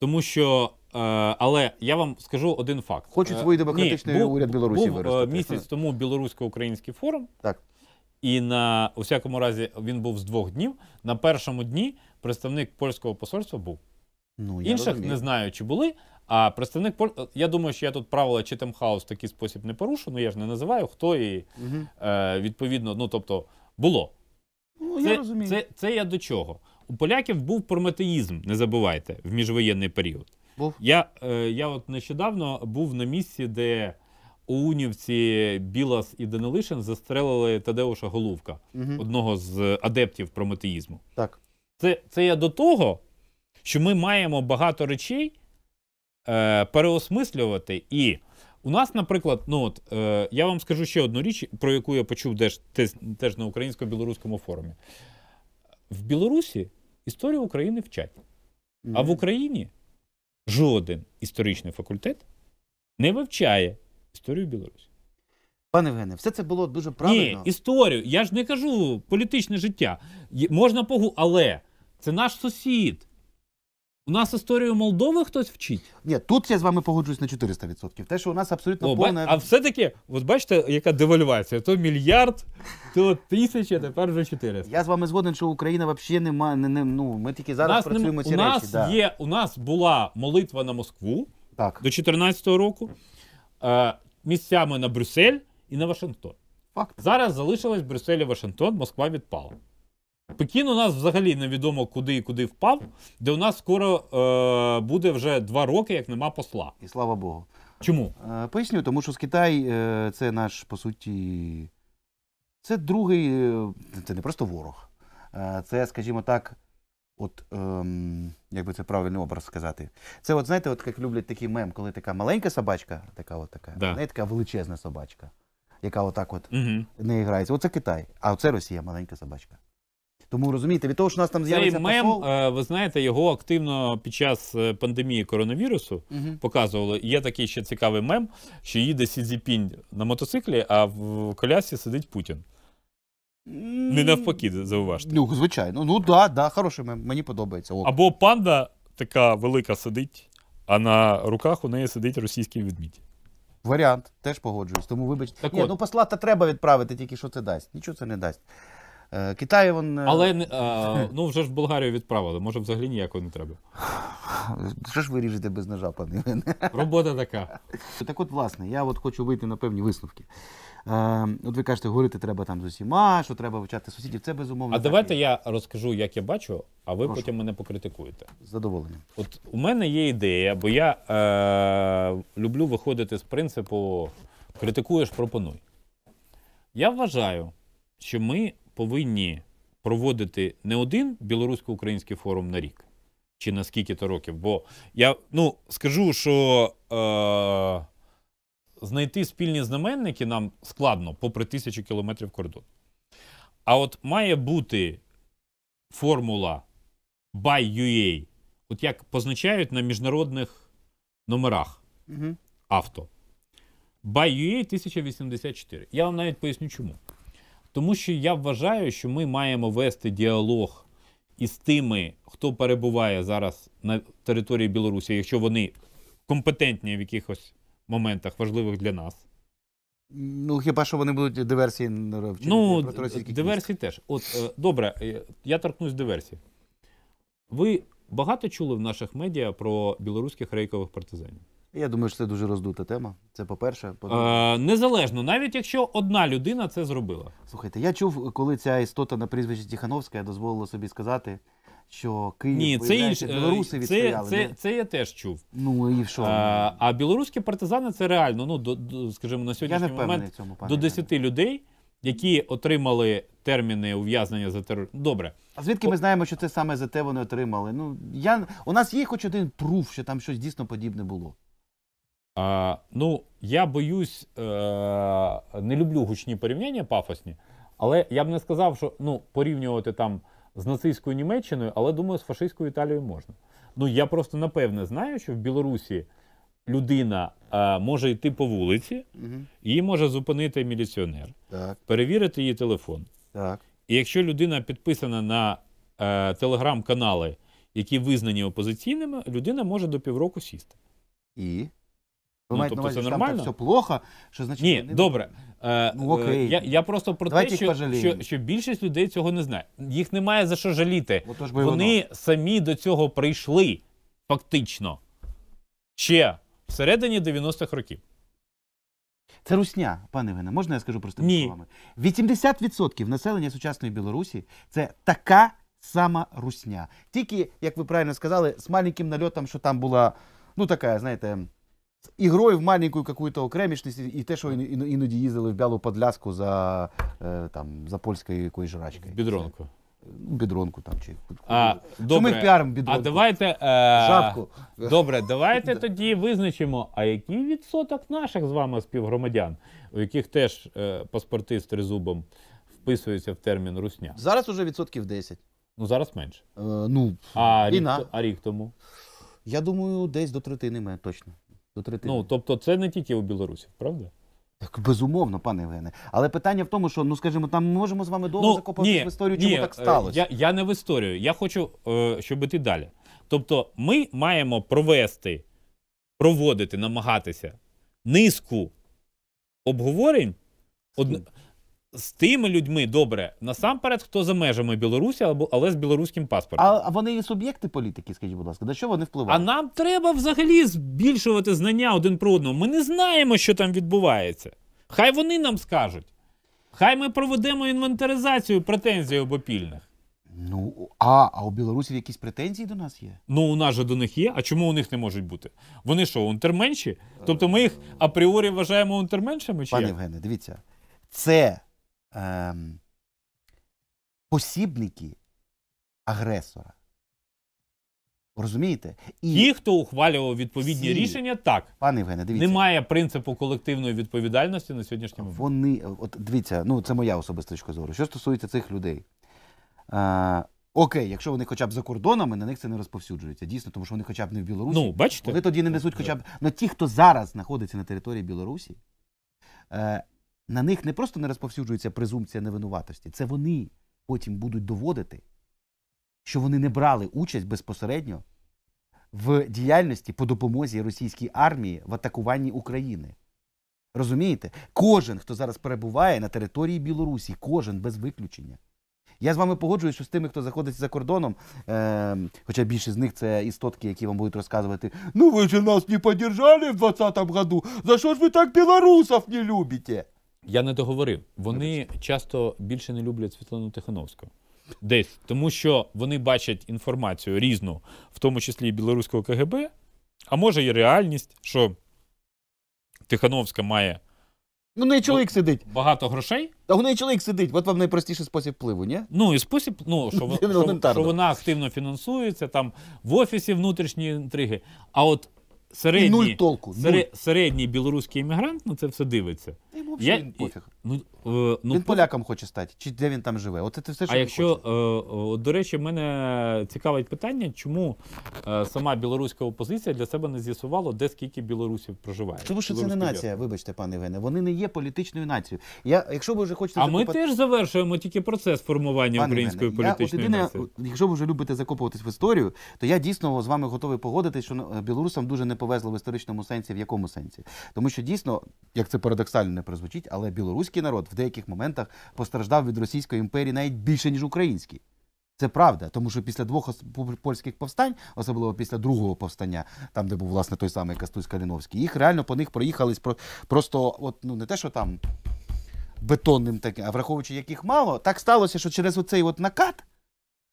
Тому що, е, але я вам скажу один факт. Хочуть е, свій демократичний Ні, був, уряд Білорусі був, е, виростити. Місяць тому білорусько-український форум. Так. І на у всякому разі він був з двох днів. На першому дні представник польського посольства був. Ну, я Інших розумію. не знаю, чи були. А представник я думаю, що я тут правила Читемхаус в такий спосіб не порушу, ну я ж не називаю хто і угу. е, відповідно, ну тобто було. Ну, це, я розумію. Це, це я до чого? У поляків був прометеїзм, не забувайте, в міжвоєнний період. Був. Я е, я от нещодавно був на місці, де Унівці Білас і Данилишин застрелили Тадеуша Головка, угу. одного з адептів прометеїзму. Так. Це, Це я до того, що ми маємо багато речей е, переосмислювати. І у нас, наприклад, ну от е, я вам скажу ще одну річ, про яку я почув теж, теж на українсько-білоруському форумі. В Білорусі історію України вчать. Mm -hmm. А в Україні жоден історичний факультет не вивчає історію Білорусі. Пане Вене, все це було дуже правильно. Ні, історію. Я ж не кажу політичне життя. Можна погу, але це наш сусід. У нас історію Молдови хтось вчить? Ні, тут я з вами погоджуюсь на 400%. Те, що у нас абсолютно О, повна... А все-таки, от бачите, яка девальвація? То мільярд, то тисяча, тепер вже 400. Я з вами згоден, що Україна взагалі немає. Не, не, ну, ми тільки зараз нас працюємо нем... ці у речі. Нас да. у нас була молитва на Москву так. до 2014 року, е, місцями на Брюссель і на Вашингтон. Факт. Зараз залишилось Брюссель і Вашингтон, Москва відпала. Пекін у нас взагалі невідомо куди і куди впав, де у нас скоро е, буде вже два роки, як нема посла. І слава Богу. Чому? Е, Поясню, тому що з Китай е, це наш, по суті, це другий, е, це не просто ворог. Е, Це, скажімо так, от ем, як би це правильний образ сказати. Це, от знаєте, от як люблять такий мем, коли така маленька собачка, така от така, Да. не така величезна собачка, яка отак от Угу. не грається. Оце Китай, а це Росія, маленька собачка. Тому розумієте, від того, що у нас там з'явиться Цей мем, е, ви знаєте, його активно під час е, пандемії коронавірусу Мгм. показували. Є такий ще цікавий мем, що їде Сі Цзіпінь на мотоциклі, а в колясі сидить Путін. Не навпаки, зауважте. Ну, звичайно. Ну да, да, хороший мем, мені подобається. О. Або панда така велика сидить, а на руках у неї сидить російський ведмідь. Варіант, теж погоджуюсь. Тому вибачте. Ні, ну посла та треба відправити, тільки що це дасть. Нічого це не дасть. Е, Китай вон. Е, Але а, е, ну вже ж в Болгарію відправили, може взагалі ніякого не треба. Що ж ви ріжете без ножа, пане Євгене? Робота така. Так от, власне, я от хочу вийти на певні висновки. Е, От ви кажете, говорити треба там з усіма, що треба вивчати сусідів. Це безумовно. А так давайте є. я розкажу, як я бачу, а ви Прошу. потім мене покритикуєте. З задоволенням. От у мене є ідея, бо я е, люблю виходити з принципу критикуєш, пропонуй. Я вважаю, що ми повинні проводити не один білорусько-український форум на рік чи на скільки-то років. Бо я ну, скажу, що е, знайти спільні знаменники нам складно, попри тисячу кілометрів кордону. А от має бути формула by UA, от як позначають на міжнародних номерах угу. авто. By UA 1084. Я вам навіть поясню, чому. Тому що я вважаю, що ми маємо вести діалог із тими, хто перебуває зараз на території Білорусі, якщо вони компетентні в якихось моментах важливих для нас. Ну, хіба що вони будуть диверсії вчинити? Ну, диверсії теж. От е, добре, е, я торкнусь диверсії. Ви багато чули в наших медіа про білоруських рейкових партизанів? Я думаю, що це дуже роздута тема. Це по-перше, по Е, незалежно, навіть якщо одна людина це зробила. Слухайте, я чув, коли ця істота на прізвище Тихановська дозволила собі сказати, що Київ Ні, це інше. Е, білоруси це, відстояли. це, Ну, це я теж чув. Ну і що? А, е, а білоруські партизани це реально, ну, до, до, скажімо, на я не сьогоднішній момент цьому пане. до Євгене. 10 людей, які отримали терміни ув'язнення за терор. Добре. А звідки ми знаємо, що це саме за те вони отримали? Ну я у нас є хоч один пруф, що там щось дійсно подібне було. А, Ну, я боюсь, е, не люблю гучні порівняння пафосні, але я б не сказав, що ну, порівнювати там з нацистською Німеччиною, але думаю, з фашистською Італією можна. Ну, я просто напевне знаю, що в Білорусі людина е, може йти по вулиці, угу. її може зупинити міліціонер, так. перевірити її телефон. Так. І якщо людина підписана на е, телеграм-канали, які визнані опозиційними, людина може до півроку сісти. І? Ви ну, ну, маєте тобто на увазі, це що там нормально? все плохо, що значить Ні, вони- добре. Е, Ну, окей. Е, я, я просто про Давайте те, що, що, що більшість людей цього не знає. Їх немає за що жаліти. Отож би і Вони самі до цього прийшли, фактично, ще всередині 90-х років. Це русня, пане Євгене, можна я скажу простими словами? 80% населення сучасної Білорусі це така сама русня. Тільки, як ви правильно сказали, з маленьким нальотом, що там була, ну така, знаєте, Ігрою в маленьку какую-то окремішність і те, що іноді їздили в Бялу Подляску за е, там, за польською якоюсь жрачкою. Бідронку. Ну, бідронку там чи а, добре. ми піаримо бідронку? А давайте е... Жабку. Добре, давайте тоді визначимо, а який відсоток наших з вами співгромадян, у яких теж е, паспорти з тризубом вписуються в термін русня. Зараз уже відсотків 10. Ну зараз менше. Е, ну, а, рік, а рік тому. Я думаю, десь до третини мене точно до третини. Ну тобто, це не тільки у білорусів, правда? Так безумовно, пане Євгене. Але питання в тому, що ну скажімо, там ми можемо з вами довго ну, закопатися в історію, чому ні, так е, сталося. Я я не в історію. Я хочу, е, щоб іти далі. Тобто, ми маємо провести, проводити, намагатися низку обговорень. Од з тими людьми добре, насамперед, хто за межами Білорусі, або але з білоруським паспортом. А, а вони є суб'єкти політики, скажіть, будь ласка, на що вони впливають? А нам треба взагалі збільшувати знання один про одного. Ми не знаємо, що там відбувається. Хай вони нам скажуть. Хай ми проведемо інвентаризацію претензій обопільних. Ну, а а у білорусів якісь претензії до нас є? Ну, у нас же до них є. А чому у них не можуть бути? Вони що, унтерменші? Тобто ми їх апріорі вважаємо унтерменшами? чи Пане як? Євгене, дивіться, це е, посібники агресора. Розумієте? І Ті, хто ухвалював відповідні всі- рішення, так. пане Євгене, дивіться. Немає принципу колективної відповідальності на сьогоднішній момент. Вони, от дивіться, ну це моя особиста точка зору. Що стосується цих людей, е, окей, якщо вони хоча б за кордонами, на них це не розповсюджується. Дійсно, тому що вони хоча б не в Білорусі. Ну, бачите? вони тоді не несуть хоча б. Ну ті, хто зараз знаходиться на території Білорусі, е, на них не просто не розповсюджується презумпція невинуватості, це вони потім будуть доводити, що вони не брали участь безпосередньо в діяльності по допомозі російській армії в атакуванні України. Розумієте? Кожен, хто зараз перебуває на території Білорусі, кожен без виключення. Я з вами погоджуюся з тими, хто заходить за кордоном, е, хоча більше з них це істотки, які вам будуть розказувати: ну ви ж нас не поддержали в 20-му году, за що ж ви так білорусов не любите? Я не договорив. Вони часто більше не люблять Світлану Тихановську. Десь тому, що вони бачать інформацію різну, в тому числі і білоруського КГБ, а може і реальність, що Тихановська має Ну, неї чоловік сидить. багато грошей. Та у неї чоловік сидить. От вам найпростіший спосіб впливу, ні? Ну і спосіб, ну що, що, що вона активно фінансується, там в офісі внутрішні інтриги. А от середній, І нуль толку. Нуль. середній білоруський іммігрант на ну, це все дивиться. Йому Я- пофіг. Ну, Е, ну, Він поляком хоче стати, чи де він там живе? От це все, що А якщо, е, е, до речі, мене цікавить питання, чому е, сама білоруська опозиція для себе не з'ясувала, де скільки білорусів проживає. Тому що це не нація, вибачте, пане Євгене. Вони не є політичною нацією. Я, якщо ви вже хочете А ми теж завершуємо тільки процес формування Пане української Євгене, я політичної от єдине, нації. Якщо ви вже любите закопуватись в історію, то я дійсно з вами готовий погодитись, що ну, е, білорусам дуже не повезло в історичному сенсі, в якому сенсі. Тому що дійсно, як це парадоксально не прозвучить, але білоруський народ в деяких моментах постраждав від Російської імперії навіть більше, ніж український. Це правда, тому що після двох польських повстань, особливо після другого повстання, там де був власне той самий Кастусь Каліновський, їх реально по них проїхались просто от ну не те, що там бетонним таким, а враховуючи яких мало, так сталося, що через оцей от накат.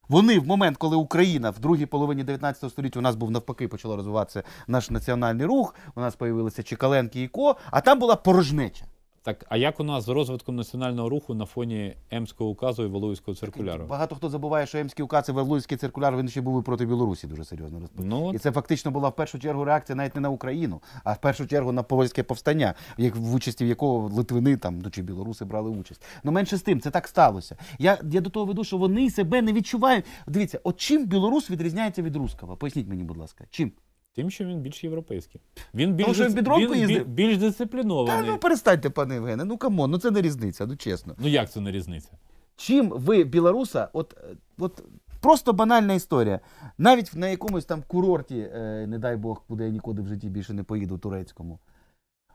Вони в момент, коли Україна в другій половині 19 століття у нас був навпаки, почало розвиватися наш національний рух. У нас з'явилися Чекаленки і Ко, а там була порожнеча. Так, а як у нас з розвитком національного руху на фоні Емського указу і Валуївського циркуляру? Багато хто забуває, що Емський указ і Валуївський циркуляр він ще були проти Білорусі дуже серйозно Ну, І це фактично була в першу чергу реакція навіть не на Україну, а в першу чергу на польське повстання, як в участі в якого Литвини там ну, чи білоруси брали участь. Ну менше з тим, це так сталося. Я я до того веду, що вони себе не відчувають. Дивіться, от чим білорус відрізняється від руского? Поясніть мені, будь ласка, чим? Тим, що він більш європейський. Він більш, Тому що він він, бі- їздив? Та дисциплінований. ну перестаньте, пане Євгене, ну камон, ну це не різниця, ну чесно. ну як це не різниця? Чим ви білоруса, от, от просто банальна історія. Навіть на якомусь там курорті, е, не дай Бог, куди я нікуди в житті більше не поїду турецькому.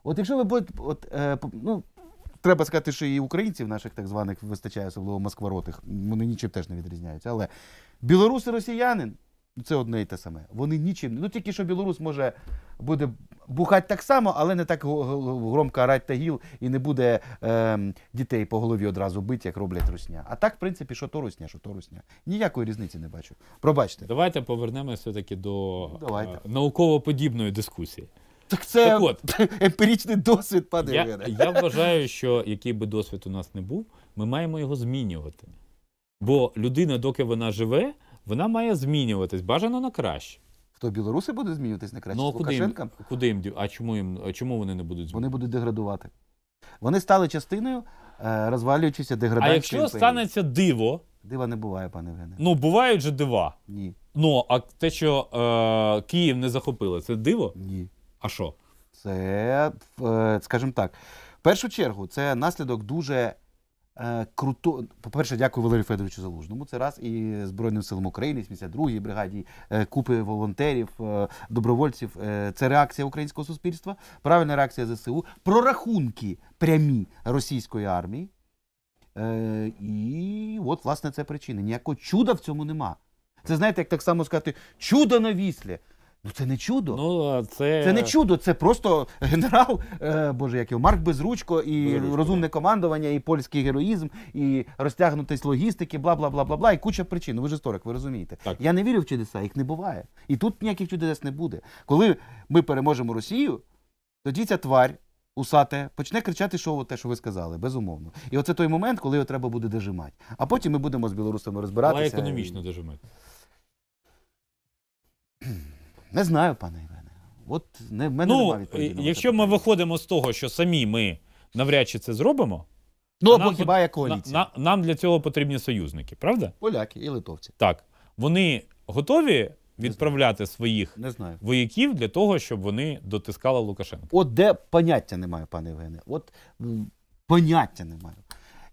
От якщо ви будете, от, е, ну, треба сказати, що і українців наших так званих вистачає, особливо москворотих, вони нічим теж не відрізняються. Але білорус і росіянин це одне і те саме. Вони нічим. Ну тільки що білорус може буде бухати так само, але не так громко орати та гіл і не буде е, дітей по голові одразу бити, як роблять русня. А так, в принципі, що то русня, що то русня. Ніякої різниці не бачу. Пробачте. Давайте повернемося все-таки до Давайте. Е, науково-подібної дискусії. Так це так от, емпірічний досвід, пане я, я вважаю, що який би досвід у нас не був, ми маємо його змінювати. Бо людина, доки вона живе, вона має змінюватись бажано на краще. То білоруси будуть змінюватись на краще ну, з Лукашенком? Куди їм, куди їм, а чому їм чому вони не будуть змінювати? Вони будуть деградувати. Вони стали частиною, е, розвалюючися деградації. А якщо імперії. станеться диво. Дива не буває, пане Євгене. Ну, бувають же дива. Ні. Ну, а те, що е, Київ не захопили, це диво? Ні. А що? Це, е, скажімо так, в першу чергу, це наслідок дуже Е, круто. По-перше, дякую Валерію Федоровичу Залужному. Це раз і Збройним силам України, 82 й бригаді, е, купи волонтерів, е, добровольців. Це реакція українського суспільства, правильна реакція ЗСУ, прорахунки прямі російської армії. І от, власне, це причина. Ніякого чуда в цьому нема. Це знаєте, як так само сказати, чудо на віслі. Ну це не чудо. Ну, Це це не чудо, це просто генерал, е, Боже, як його, Марк Безручко, і Безручко, розумне командування, і польський героїзм, і розтягнутись логістики, бла, бла, бла, бла, бла. І куча причин. Ну, ви ж історик, ви розумієте. Так. Я не вірю в чудеса, їх не буває. І тут ніяких чудес не буде. Коли ми переможемо Росію, тоді ця тварь. Усате почне кричати, що те, що ви сказали, безумовно. І оце той момент, коли його треба буде дожимати. А потім ми будемо з білорусами розбиратися. Але економічно дожимати. Не знаю, пане Івене. От не в мене ну, немає відповіді. Якщо ми виходимо з того, що самі ми навряд чи це зробимо, ну або нам хіба як на, коаліція? на, нам для цього потрібні союзники, правда? Поляки і литовці. Так. Вони готові відправляти своїх Не знаю. вояків для того, щоб вони дотискали Лукашенка. От де поняття немає, пане Івене. От поняття немає.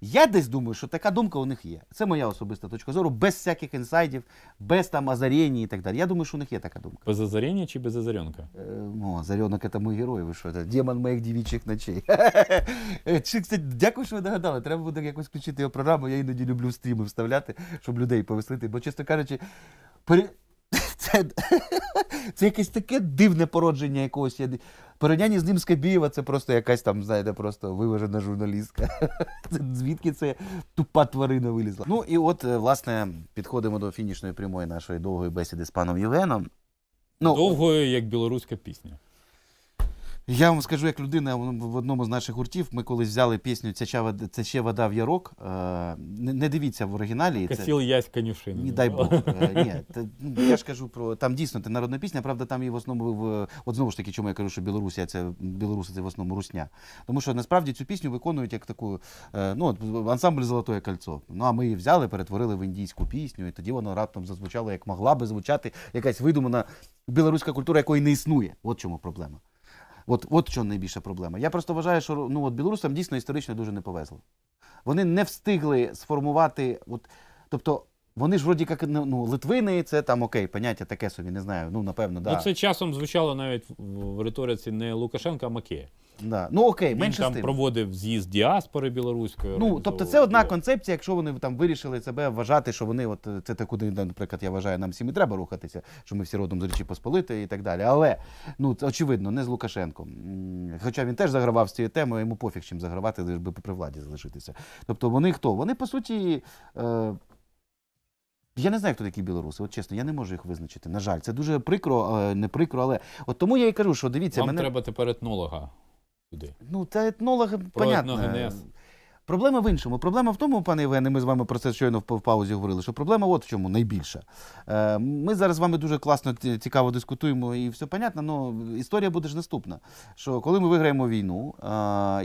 Я десь думаю, що така думка у них є. Це моя особиста точка зору, без всяких інсайдів, без там озарєння і так далі. Я думаю, що у них є така думка. Без озарєння чи без озаренка? Е, ну, озаренок це мій герой, ви що, це демон моїх дівчих ночей. Чи, кстати, дякую, що ви догадали. Треба буде якось включити його програму. Я іноді люблю стріми вставляти, щоб людей повеселити. Бо, чесно кажучи, це це якесь таке дивне породження якогось. Я... Порівняння з ним Скабієва це просто якась там, знаєте, просто виважена журналістка. звідки це тупа тварина вилізла? Ну і от, е, власне, підходимо до фінішної прямої нашої довгої бесіди з паном Євгеном. Ну, Довгою, як білоруська пісня. Я вам скажу, як людина в одному з наших гуртів, ми колись взяли пісню Ця чава це ще вода в ярок. Е, не, не дивіться в оригіналі. Касіл ясь конюшин. Не дай Бог. Е, ні, ну, я ж кажу про там дійсно це народна пісня, правда, там її в основному в от знову ж таки, чому я кажу, що Білорусі це білоруси це в основному русня. Тому що насправді цю пісню виконують як таку е, ну, ансамбль Золотое кольцо. Ну а ми її взяли, перетворили в індійську пісню, і тоді вона раптом зазвучала, як могла би звучати якась видумана білоруська культура, якої не існує. От чому проблема. От от що найбільша проблема. Я просто вважаю, що ну, от білорусам дійсно історично дуже не повезло. Вони не встигли сформувати. От, Тобто вони ж вроді як ну, ну, Литвини, це там окей, поняття таке собі, не знаю. Ну, напевно, ну, да. Ну, це часом звучало навіть в риториці не Лукашенка, а Макея. Да. Ну окей, Він там проводив з'їзд діаспори білоруської. Ну тобто, це одна концепція, якщо вони там вирішили себе вважати, що вони, от це те, куди, наприклад, я вважаю, нам всім і треба рухатися, що ми всі родом з Речі Посполити і так далі. Але ну це очевидно, не з Лукашенком. Хоча він теж загравав з цією темою, йому пофіг чим загравати, лише би при владі залишитися. Тобто, вони хто? Вони по суті. Е, я не знаю, хто такі білоруси. От чесно, я не можу їх визначити. На жаль, це дуже прикро, е, не прикро, але от тому я і кажу, що дивіться, Вам мене треба тепер етнолога. Туди. Ну, та етнолог, Про понятно. Етногенез. Проблема в іншому. Проблема в тому, пане Євгене, ми з вами про це щойно в паузі говорили, що проблема от в чому найбільша. Е, ми зараз з вами дуже класно цікаво дискутуємо і все понятно, але історія буде ж наступна. Що коли ми виграємо війну, е,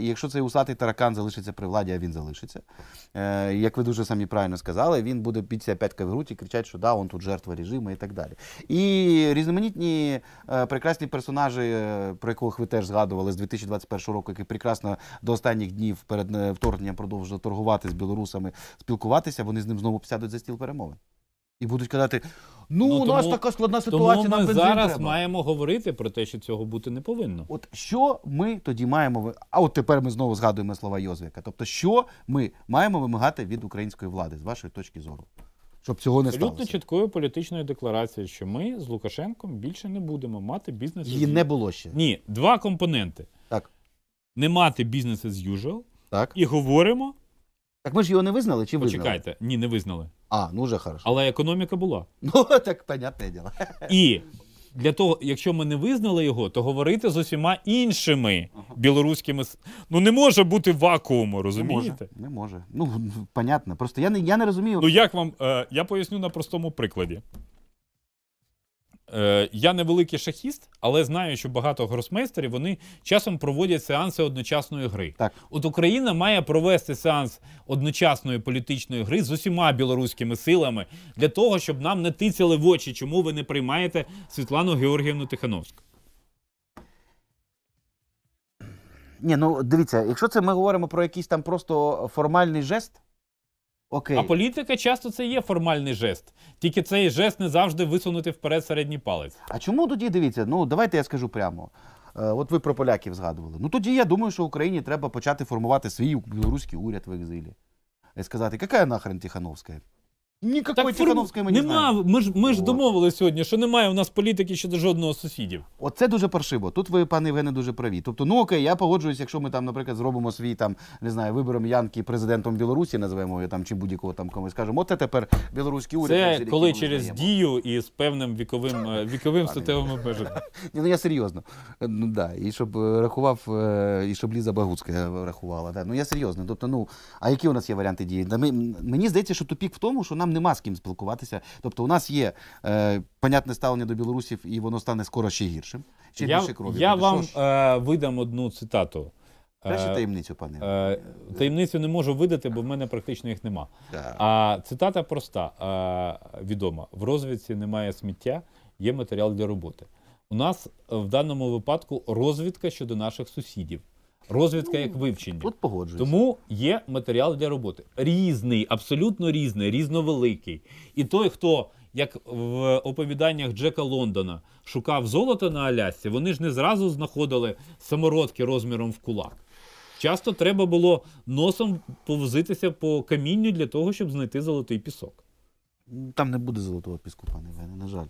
і якщо цей усатий таракан залишиться при владі, а він залишиться, е, як ви дуже самі правильно сказали, він буде битися п'ятка в грудь і кричати, що да, он тут жертва режиму і так далі. І різноманітні прекрасні персонажі, про яких ви теж згадували з 2021 року, які прекрасно до останніх днів перед вторгненням продовжила торгувати з білорусами, спілкуватися, вони з ним знову сядуть за стіл перемовин. І будуть казати: ну, ну у нас тому, така складна ситуація. Тому нам бензин зараз треба. маємо говорити про те, що цього бути не повинно. От що ми тоді маємо А от тепер ми знову згадуємо слова Йозвіка. Тобто, що ми маємо вимагати від української влади з вашої точки зору, щоб цього не сталося? Абсолютно чіткою політичною декларацією, що ми з Лукашенком більше не будемо мати бізнес. Її не було ще. Ні, два компоненти. Так. Не мати бізнесу з usual, так. і говоримо. Так ми ж його не визнали чи визнали? Почекайте, ні, не визнали. А, ну вже хорошо. Але економіка була. Ну, так, понятне діло. І для того, якщо ми не визнали його, то говорити з усіма іншими білоруськими. с- Ну не може бути вакууму, Не може. розумієте? Не може. Ну, понятно. Просто я не, я не розумію. Ну як вам е, я поясню на простому прикладі. Е, я не великий шахіст, але знаю, що багато гросмейстерів вони часом проводять сеанси одночасної гри. Так. От Україна має провести сеанс одночасної політичної гри з усіма білоруськими силами для того, щоб нам не тицяли в очі, чому ви не приймаєте Світлану Георгіївну Тихановську. Ні, ну дивіться, якщо це ми говоримо про якийсь там просто формальний жест. Окей. А політика часто це є формальний жест. Тільки цей жест не завжди висунути вперед середній палець. А чому тоді дивіться? Ну давайте я скажу прямо. Е, От ви про поляків згадували. Ну тоді я думаю, що Україні треба почати формувати свій білоруський уряд в екзилі. І сказати, яка нахрен Тихановська? Ніякої Тихановської ми Нема, знаємо. Ми ж ми ж О. домовили сьогодні, що немає у нас політики щодо жодного сусідів. Оце дуже паршиво. Тут ви, пане Євгене, дуже праві. Тобто, ну окей, я погоджуюсь, якщо ми там, наприклад, зробимо свій там не знаю, виберемо Янки президентом Білорусі, називаємо його там чи будь-якого там комусь. Скажемо, оце тепер білоруський уряд. Це всі, коли через знаємо. дію і з певним віковим е, віковим статевим обмеженням. ну я серйозно. Е, ну да, і щоб е, рахував, і щоб Ліза Багуцька рахувала. Да. Ну я серйозно. Тобто, ну а які у нас є варіанти дії? Мені здається, що тупік в тому, що нам нема з ким спілкуватися. Тобто, у нас є е, понятне ставлення до білорусів, і воно стане скоро ще гіршим. Чим я крові я вам е, видам одну цитату. Краще таємницю, пане. Е, таємницю не можу видати, бо в мене практично їх нема. Да. А цитата проста, е, відома: в розвідці немає сміття, є матеріал для роботи. У нас е, в даному випадку розвідка щодо наших сусідів розвідка як ну, вивчення. От погоджуюсь. Тому є матеріал для роботи. Різний, абсолютно різний, різновеликий. І той, хто, як в оповіданнях Джека Лондона, шукав золото на Алясці, вони ж не зразу знаходили самородки розміром в кулак. Часто треба було носом повзитися по камінню для того, щоб знайти золотий пісок. Там не буде золотого піску, пане Євгене, на жаль.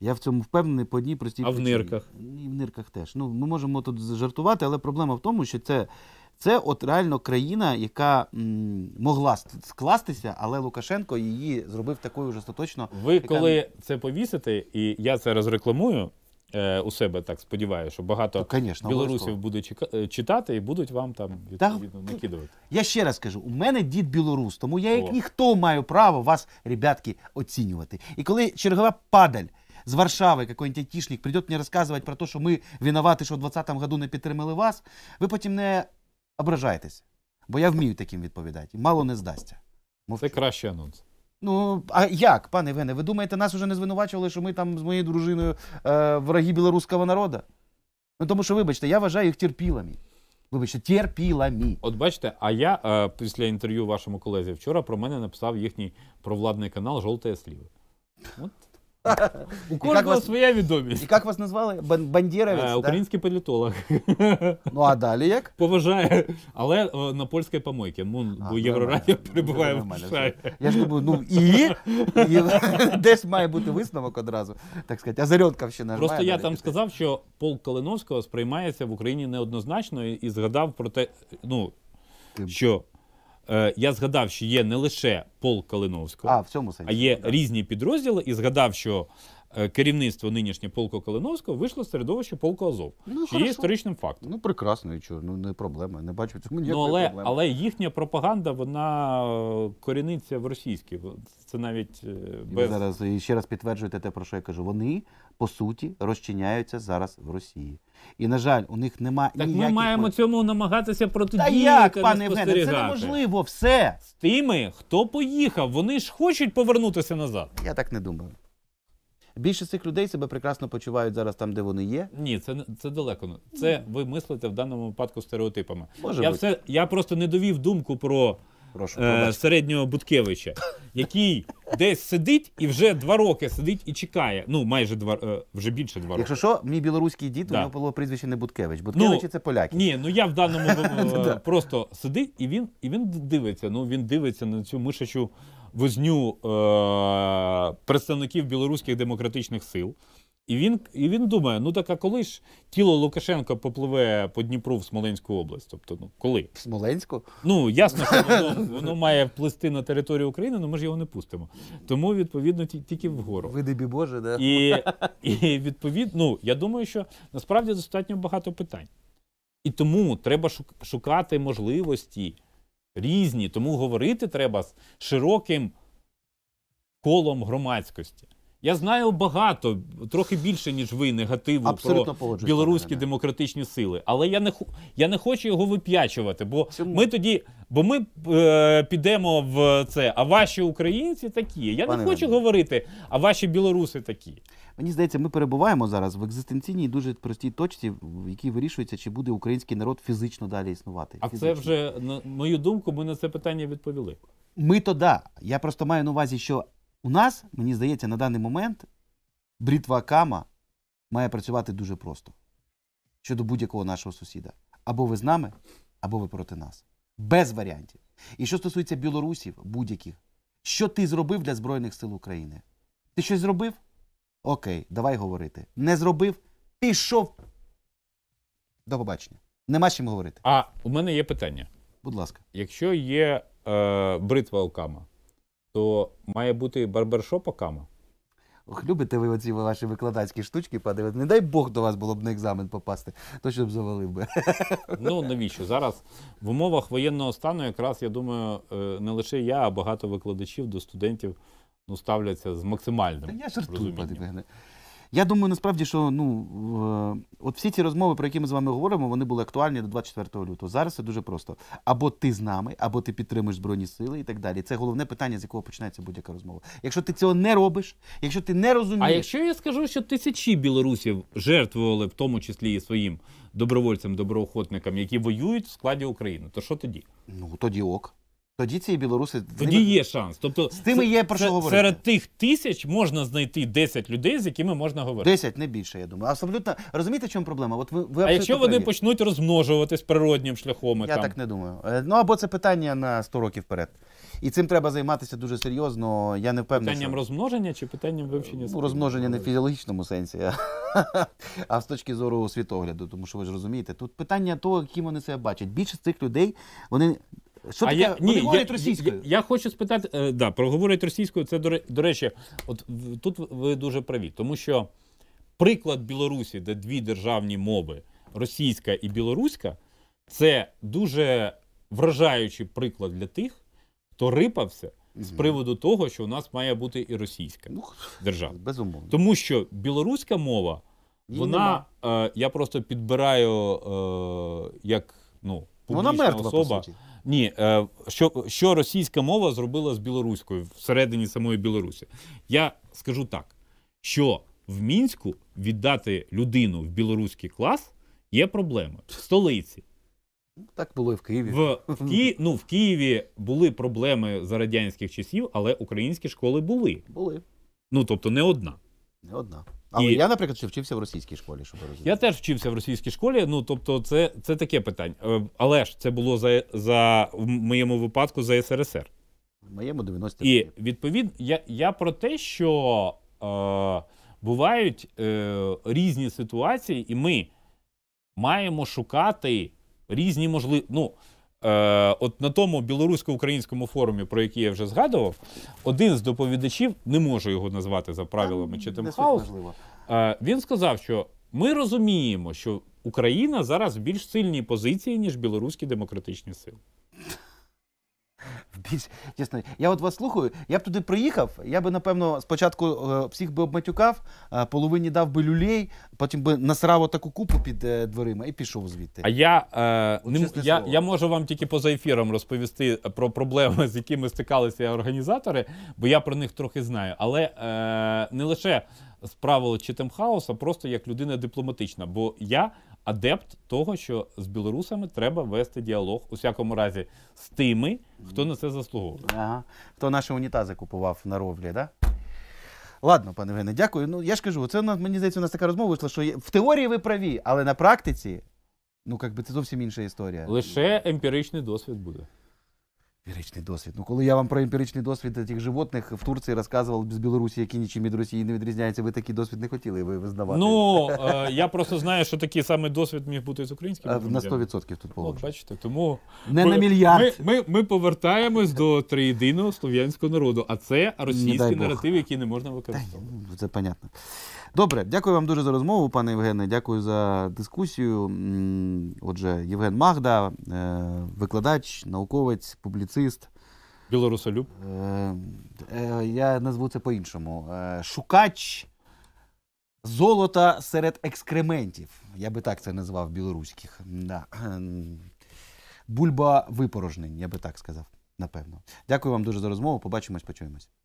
Я в цьому впевнений по одній простій А в нирках? І в нирках теж. Ну, ми можемо тут жартувати, але проблема в тому, що це це от реально країна, яка м, могла скластися, але Лукашенко її зробив такою ж остаточно. Ви яка... коли це повісите, і я це розрекламую е, у себе, так сподіваюся, що багато То, конечно, білорусів буде е, читати і будуть вам там відповідно Та, ну, накидувати. Я ще раз кажу: у мене дід білорус, тому я як О. ніхто маю право вас, ребятки, оцінювати. І коли чергова падаль с Варшавы какой-нибудь айтишник придет мне рассказывать про то, что мы виноваты, что в 2020 году не підтримали вас, ви потім не ображаєтесь. Бо я вмію таким відповідати. Мало не здасться. Мовчу. Це кращий анонс. Ну, а як, пане Вене? ви думаєте, нас вже не звинувачували, що ми там з моєю дружиною е, враги білоруського народу? Ну тому що, вибачте, я вважаю їх терпілами. Вибачте, терпілами. От бачите, а я е, після інтерв'ю вашому колезі вчора про мене написав їхній провладний канал Жолте сліво. От У кожного своя відомість. І як вас назвали? Бан- Бандєровець? Е, э, да? Український політолог Ну а далі як? поважає, але е, на польській помойці. Ну, А, бо Єврорадіо перебуває в нормально, Я ж думаю, ну і, і десь має бути висновок одразу, так сказати. А зарядка ще Просто я там сказав, що полк Калиновського сприймається в Україні неоднозначно і- і згадав про те, ну Тим. що Е, я згадав, що є не лише пол Калиновського, а в цьому сенсі. а є різні підрозділи, і згадав, що Е, керівництво нинішнє полку Калиновського вийшло з середовища полку Азов, ну, ну що є історичним фактом. Ну прекрасно, і чого, ну не проблема. Не бачу цьому ну, ніякої ну, але, проблеми. Але їхня пропаганда, вона е, коріниться в російській. Це навіть е, без... І зараз і ще раз підтверджуєте те, про що я кажу. Вони по суті розчиняються зараз в Росії. І на жаль, у них немає так. Ми маємо цьому намагатися протидіяти. Та як, пане Євгене, це неможливо все з тими, хто поїхав. Вони ж хочуть повернутися назад. Я так не думаю. Більшість цих людей себе прекрасно почувають зараз там, де вони є. Ні, це це далеко. Ну, це ви мислите в даному випадку стереотипами. Може я бути. все я просто не довів думку про. Прошу, е, середнього Буткевича, який десь сидить і вже два роки сидить і чекає. Ну майже два е, вже більше два роки. Якщо що, мій білоруський дід, да. у нього було прізвище не Буткевич. Ну, Буткевич ну, це поляки. Ні, ну я в даному е, просто сидить і він і він дивиться. Ну він дивиться на цю мишачу возню е, представників білоруських демократичних сил. І він і він думає: ну так а коли ж тіло Лукашенка попливе по Дніпру в Смоленську область? Тобто, ну коли? В Смоленську? Ну ясно, що воно воно має вплисти на територію України, але ми ж його не пустимо. Тому відповідно тільки вгору. Видибі Боже, да? І і відповідно, ну я думаю, що насправді достатньо багато питань. І тому треба шукати можливості різні, тому говорити треба з широким колом громадськості. Я знаю багато, трохи більше ніж ви, негативу Абсолютно про білоруські мене. демократичні сили. Але я не я не хочу його вип'ячувати, бо Чому? ми тоді, бо ми е, підемо в це. А ваші українці такі. Я Пане не хочу Раді. говорити, а ваші білоруси такі. Мені здається, ми перебуваємо зараз в екзистенційній дуже простій точці, в якій вирішується, чи буде український народ фізично далі існувати. А фізично. це вже на мою думку, ми на це питання відповіли. Ми то да. Я просто маю на увазі, що у нас, мені здається, на даний момент бритва Кама має працювати дуже просто щодо будь-якого нашого сусіда. Або ви з нами, або ви проти нас. Без варіантів. І що стосується білорусів, будь-яких, що ти зробив для Збройних сил України? Ти щось зробив? Окей, давай говорити. Не зробив, пішов. До побачення. Нема з чим говорити. А у мене є питання. Будь ласка. Якщо є е, бритва Окама, то має бути барбершоп окама. Ох, любите ви оці ваші викладацькі штучки, пане. Не дай Бог до вас було б на екзамен попасти, то щоб завалив би. Ну навіщо? Зараз в умовах воєнного стану, якраз я думаю, е, не лише я, а багато викладачів до студентів ну, ставляться з максимальним. Та я жартую, пане. Я думаю, насправді, що ну е, от всі ці розмови, про які ми з вами говоримо, вони були актуальні до 24 лютого. Зараз це дуже просто. Або ти з нами, або ти підтримуєш збройні сили і так далі. Це головне питання, з якого починається будь-яка розмова. Якщо ти цього не робиш, якщо ти не розумієш, а якщо я скажу, що тисячі білорусів жертвували в тому числі і своїм добровольцям, доброохотникам, які воюють в складі України, то що тоді? Ну тоді ок. Тоді ці білоруси тоді є шанс. Тобто з тими є про що говорити. серед тих тисяч можна знайти 10 людей, з якими можна говорити. 10, не більше. Я думаю, абсолютно розумієте, в чому проблема? От ви, ви а якщо праві. вони почнуть розмножуватись природнім шляхом, я там. так не думаю. Е, ну або це питання на 100 років вперед. І цим треба займатися дуже серйозно. Я не впевнений. Питанням що... розмноження чи питанням вивчення Ну, розмноження не в фізіологічному сенсі, а... а з точки зору світогляду, тому що ви ж розумієте, тут питання того, яким вони себе бачать. Більшість цих людей вони що а таке? Я, ні, говорять я, російською. Я, я хочу спитати, е, да, про російською, це до, до речі, от тут ви дуже праві, тому що приклад Білорусі, де дві державні мови російська і білоруська, це дуже вражаючий приклад для тих, хто рипався з приводу того, що у нас має бути і російська Ну, держава. Безумовно. Тому що білоруська мова, Її вона е, я просто підбираю е, як ну, публічна Вона мертва, по особа. суті. Ні, е, що що російська мова зробила з білоруською всередині самої Білорусі? Я скажу так, що в мінську віддати людину в білоруський клас є проблемою в столиці. Так було і в Києві. В, в, Ки... ну, в Києві були проблеми за радянських часів, але українські школи були. Були. Ну тобто не одна. Не одна. Але і... я, наприклад, ще вчився в російській школі, щоб розуміти. Я теж вчився в російській школі. Ну тобто, це це таке питання. Е, але ж це було за за в моєму випадку за СРСР. В моєму 90 І відповідно, я я про те, що е, бувають е, різні ситуації, і ми маємо шукати різні можливості. Ну, Е, от на тому білорусько-українському форумі, про який я вже згадував, один з доповідачів, не можу його назвати за правилами чи Четемхаус, е, він сказав, що ми розуміємо, що Україна зараз в більш сильній позиції, ніж білоруські демократичні сили в більш чесно. Я от вас слухаю. Я б туди приїхав. Я би напевно спочатку е, всіх би обматюкав, е, половині дав би люлей, потім би насрав таку купу під е, дверима і пішов звідти. А я, е, не, я, я можу вам тільки поза ефіром розповісти про проблеми, з якими стикалися організатори, бо я про них трохи знаю. Але е, не лише з правил Читемхауса, просто як людина дипломатична. Бо я адепт того, що з білорусами треба вести діалог, у всякому разі, з тими, хто на це заслуговує. Ага. Хто наші унітази купував на ровлі, да? Ладно, пане Вене, дякую. Ну я ж кажу, це мені здається, у нас така розмова вийшла, що в теорії ви праві, але на практиці, ну якби це зовсім інша історія. Лише емпіричний досвід буде. Емпіричний досвід. Ну, коли я вам про емпіричний досвід тих животних в Турції розказував з Білорусі, які нічим від Росії не відрізняються, ви такий досвід не хотіли ви визнавати. Ну е, я просто знаю, що такий самий досвід міг бути з українським. А, е, на 100% тут було. От, бачите, тому не ми, на мільярд. Ми, ми, ми повертаємось до триєдиного слов'янського народу, а це російський наратив, який не можна використовувати. Та, ну, це понятно. Добре, дякую вам дуже за розмову, пане Євгене. Дякую за дискусію. Отже, Євген Магда, е, викладач, науковець, публіцист. Білорусолюб. Е, е, я назву це по-іншому. Шукач золота серед екскрементів. Я би так це назвав білоруських. Да. Бульба випорожнень, я би так сказав, напевно. Дякую вам дуже за розмову. Побачимось, почуємось.